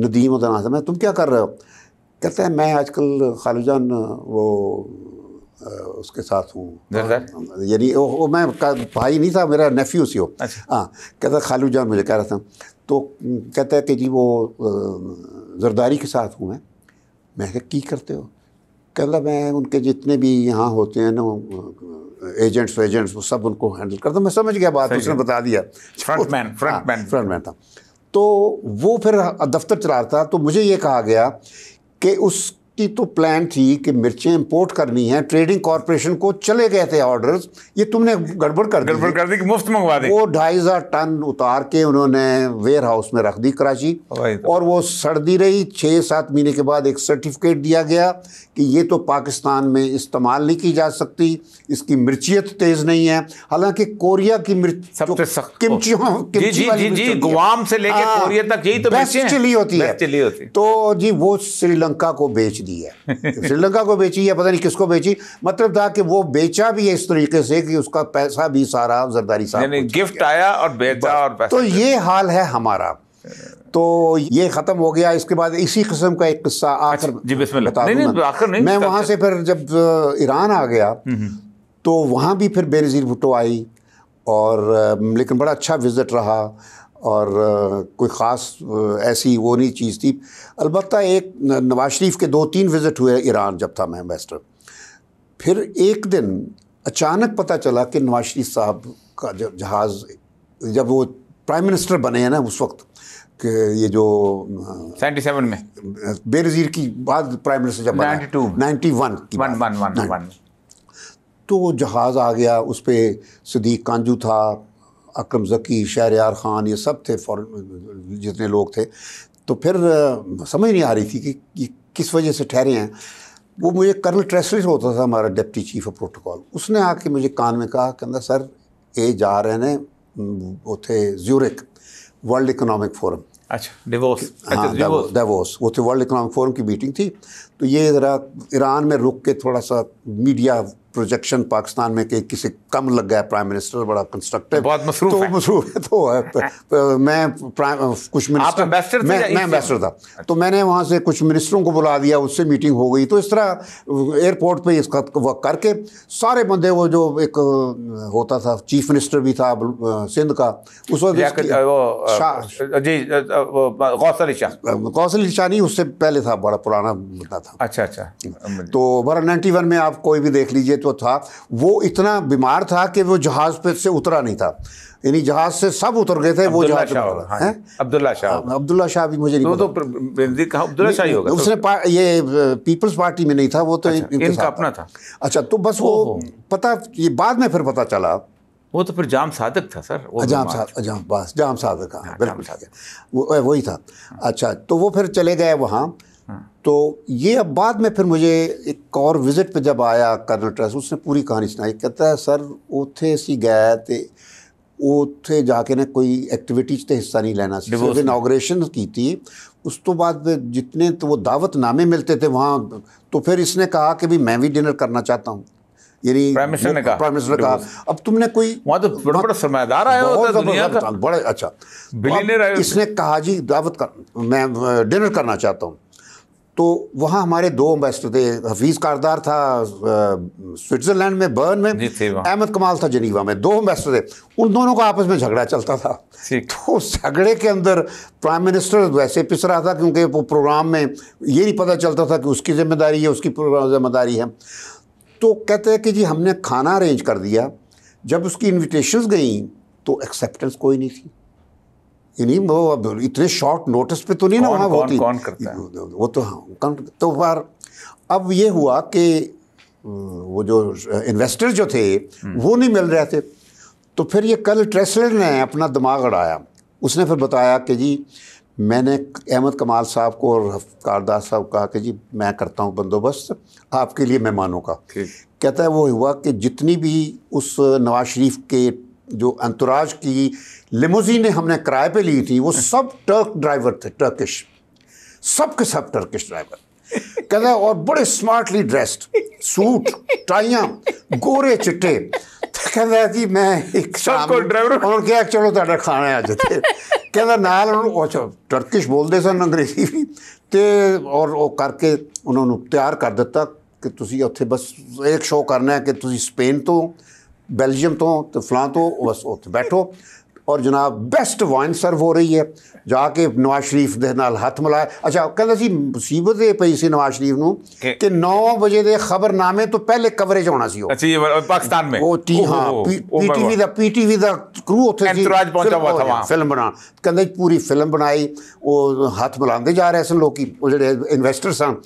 नदीम उदना था मैं तुम क्या कर रहे हो कहते हैं मैं आजकल खालिजान वो उसके साथ हूँ यानी वो, वो मैं भाई नहीं था मेरा नेफ्यू सी हो अच्छा। हाँ अच्छा। कहता खालू जान मुझे कह रहा था तो कहता है कि जी वो जरदारी के साथ हूँ मैं मैं की करते हो कहता मैं उनके जितने भी यहाँ होते हैं ना एजेंट्स वेजेंट्स वो सब उनको हैंडल करता हूँ मैं समझ गया बात उसने बता दिया फ्रंटमैन हाँ, फ्रंटमैन फ्रंटमैन था तो वो फिर दफ्तर चला रहा था तो मुझे ये कहा गया कि उस की तो प्लान थी कि मिर्चें इंपोर्ट करनी है ट्रेडिंग कॉरपोरेशन को चले गए थे ऑर्डर्स ये तुमने गड़बड़ कर गड़बड़ कर दी कि मुफ्त मंगवा दी वो ढाई हज़ार टन उतार के उन्होंने वेयर हाउस में रख दी कराची तो। और वो सर्दी रही छः सात महीने के बाद एक सर्टिफिकेट दिया गया कि ये तो पाकिस्तान में इस्तेमाल नहीं की जा सकती इसकी मिर्चियत तेज़ नहीं है हालांकि कोरिया की मिर्च से लेकर हाँ, कोरिया तक यही तो चली होती है तो जी वो श्रीलंका को बेच दिया दी है श्रीलंका को बेची या पता नहीं किसको बेची मतलब था कि वो बेचा भी है इस तरीके से कि उसका पैसा भी सारा जरदारी साहब गिफ्ट आया और बेचा और तो ये हाल है हमारा तो ये ख़त्म हो गया इसके बाद इसी किस्म का एक किस्सा आखिर अच्छा, जी बता नहीं, नहीं, तो आखर नहीं मैं वहाँ से फिर जब ईरान आ गया हम्म, हम्म। तो वहाँ भी फिर बेनज़ीर भुट्टो आई और लेकिन बड़ा अच्छा विज़िट रहा और कोई ख़ास ऐसी वो नहीं चीज़ थी अलबत् एक नवाज शरीफ के दो तीन विज़िट हुए ईरान जब था मैं एम्बेसडर फिर एक दिन अचानक पता चला कि नवाज शरीफ साहब का जब जहाज़ जब वो प्राइम मिनिस्टर बने हैं ना उस वक्त कि ये जो सेवेंटी सेवन में बेनज़ीर की बाद प्राइम मिनिस्टर जब ninety two ninety one one one one one one जहाज़ आ गया उस पर सदीक कांजू था अक्रम ज़की यार ख़ान ये सब थे फॉर जितने लोग थे तो फिर समझ नहीं आ रही थी कि ये किस वजह से ठहरे हैं वो मुझे कर्नल ट्रेसलिस होता था हमारा डिप्टी चीफ ऑफ प्रोटोकॉल उसने आके मुझे कान में कहा कहना सर ये जा रहे हैं वो थे ज्यूरिक वर्ल्ड इकोनॉमिक फोरम अच्छा डिवोर्स हाँ अच्छा, डिवोर्स वो थे वर्ल्ड इकोनॉमिक फोरम की मीटिंग थी तो ये ज़रा ईरान में रुक के थोड़ा सा मीडिया प्रोजेक्शन पाकिस्तान में कि किसी कम लग गया प्राइम मिनिस्टर बड़ा कंस्ट्रक्टिव बहुत मसरूफ तो मसरूफ है तो है, तो मैं प्राइम कुछ मिनिस्टर एम्बेसडर मैं मैं एम्बेसडर था अच्छा। तो मैंने वहाँ से कुछ मिनिस्टरों को बुला दिया उससे मीटिंग हो गई तो इस तरह एयरपोर्ट पे इसका वक्त करके सारे बंदे वो जो एक होता था चीफ मिनिस्टर भी था सिंध का उस वक्त जी शाह नहीं उससे पहले था बड़ा पुराना बंदा था अच्छा अच्छा तो बड़ा नाइन्टी वन में आप कोई भी देख लीजिए जो तो था वो इतना बीमार था कि वो जहाज़ पे से उतरा नहीं था यानी जहाज से सब उतर गए थे वो जहाज शाह हाँ अब्दुल्ला शाह अब्दुल्ला शाह भी मुझे नहीं तो, तो अब्दुल्ला शाह होगा उसने तो- ये पीपल्स पार्टी में नहीं था वो तो अच्छा, इनका अपना था अच्छा तो बस वो पता ये बाद में फिर पता चला वो तो फिर जाम साधक था सर जाम सादक जाम बस जाम साधक हाँ, हाँ बिल्कुल वही था हाँ। अच्छा तो वो फिर चले गए वहाँ तो ये अब बाद में फिर मुझे एक और विज़िट पे जब आया कर्नल ट्रस्ट उसने पूरी कहानी सुनाई कहता है सर उथे असी गए तो ਉੱਥੇ जाके ने कोई एक्टिविटीज ਐਕਟੀਵਿਟੀ हिस्सा नहीं लेना ਨਹੀਂ ਲੈਣਾ ਸੀ ਸਿਰਫ ਇਨੋਗ੍ਰੇਸ਼ਨ ਕੀਤੀ ਉਸ तो वो दावत नामे मिलते थे वहाँ तो फिर इसने कहा कि भी मैं भी डिनर करना चाहता हूँ यानी प्राइम मिनिस्टर ने कहा अब तुमने कोई वहाँ तो बड़ा बड़ा आया होता दुनिया का अच्छा तो बिलीनियर इसने कहा जी दावत कर मैं डिनर करना चाहता हूँ तो वहाँ हमारे दो अम्बेसडर थे हफीज़ कारदार था स्विट्ज़रलैंड में बर्न में अहमद कमाल था जनीवा में दो अम्बेसडर थे उन दोनों का आपस में झगड़ा चलता था तो उस झगड़े के अंदर प्राइम मिनिस्टर वैसे पिस रहा था क्योंकि वो प्रोग्राम में ये नहीं पता चलता था कि उसकी जिम्मेदारी है उसकी प्रोग्राम जिम्मेदारी है तो कहते हैं कि जी हमने खाना अरेंज कर दिया जब उसकी इन्विटेशन गई तो एक्सेप्टेंस कोई नहीं थी यानी वो अब इतने शॉर्ट नोटिस पे तो नहीं ना वहाँ होती कौन करता है? वो तो, तो हाँ कौन तो बार अब ये हुआ कि वो जो इन्वेस्टर जो थे हम्म। वो नहीं मिल रहे थे तो फिर ये कल ट्रेसलर ने अपना दिमाग अड़ाया उसने फिर बताया कि जी मैंने अहमद कमाल साहब को और कारदास साहब कहा कि जी मैं करता हूँ बंदोबस्त आपके लिए मेहमानों का कहता है वो हुआ कि जितनी भी उस नवाज शरीफ के जो अंतराज की लिमोजी ने हमने किराए पे ली थी वो सब टर्क ड्राइवर थे टर्किश सब के सब टर्किश ड्राइवर कहते और बड़े स्मार्टली ड्रेस्ड सूट टाइया गोरे चिट्टे कहते जी मैं एक शाम ड्राइवर उन्होंने कहा चलो तो खाने आज थे कहते नाल टर्किश अच्छा, बोलते सन अंग्रेजी भी तो और वो करके उन्होंने तैयार कर दिता कि तुम उ बस एक शो करना है कि तुम स्पेन तो बेलजियम तो तो तो बस उत बैठो और जनाब बेस्ट वाइन सर्व हो रही है जाके नवाज शरीफ के नाल हथ मिलाए अच्छा कहते सी मुसीबत ये पई सी नवाज शरीफ न कि नौ बजे के खबरनामे तो पहले कवरेज होना सी अच्छा, पाकिस्तान में वो टी हाँ पी टी वी का पी टी वी का क्रू उ फिल्म बना कहते पूरी फिल्म बनाई वो हथ मिलाते जा रहे सन लोग जो इन्वेस्टर सन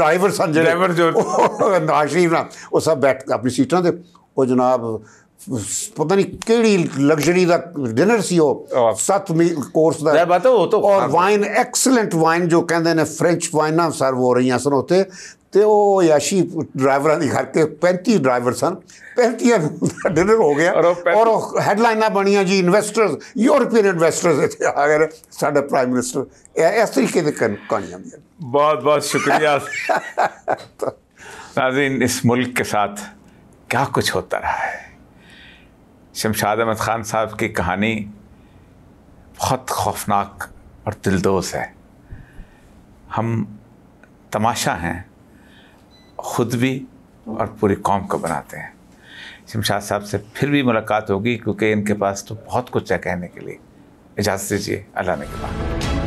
ड्राइवर सन ड्राइवर जो नवाज शरीफ ना वो सब बैठ अपनी सीटों से वो जनाब पता नहीं कड़ी लग्जरी का डिनर सी हो सत मील कोर्स का और वाइन एक्सलेंट वाइन जो कहते हैं फ्रेंच वाइन सर्व हो रही सन उत्तर तो वो याशी ड्राइवर घर के पैंती ड्राइवर सन पैंती डिनर हो गया और हैडलाइना बनिया जी इनवैसटर यूरोपियन इनवैसटर इतने आ साढ़े प्राइम मिनिस्टर इस तरीके कहानियां बहुत बहुत शुक्रिया इस मुल्क के साथ क्या कुछ होता रहा है शमशाद अहमद ख़ान साहब की कहानी बहुत खौफनाक और दिलदोज है हम तमाशा हैं ख़ुद भी और पूरी कौम को बनाते हैं शमशाद साहब से फिर भी मुलाकात होगी क्योंकि इनके पास तो बहुत कुछ है कहने के लिए इजाज़त दीजिए अल्लाह ने के बाद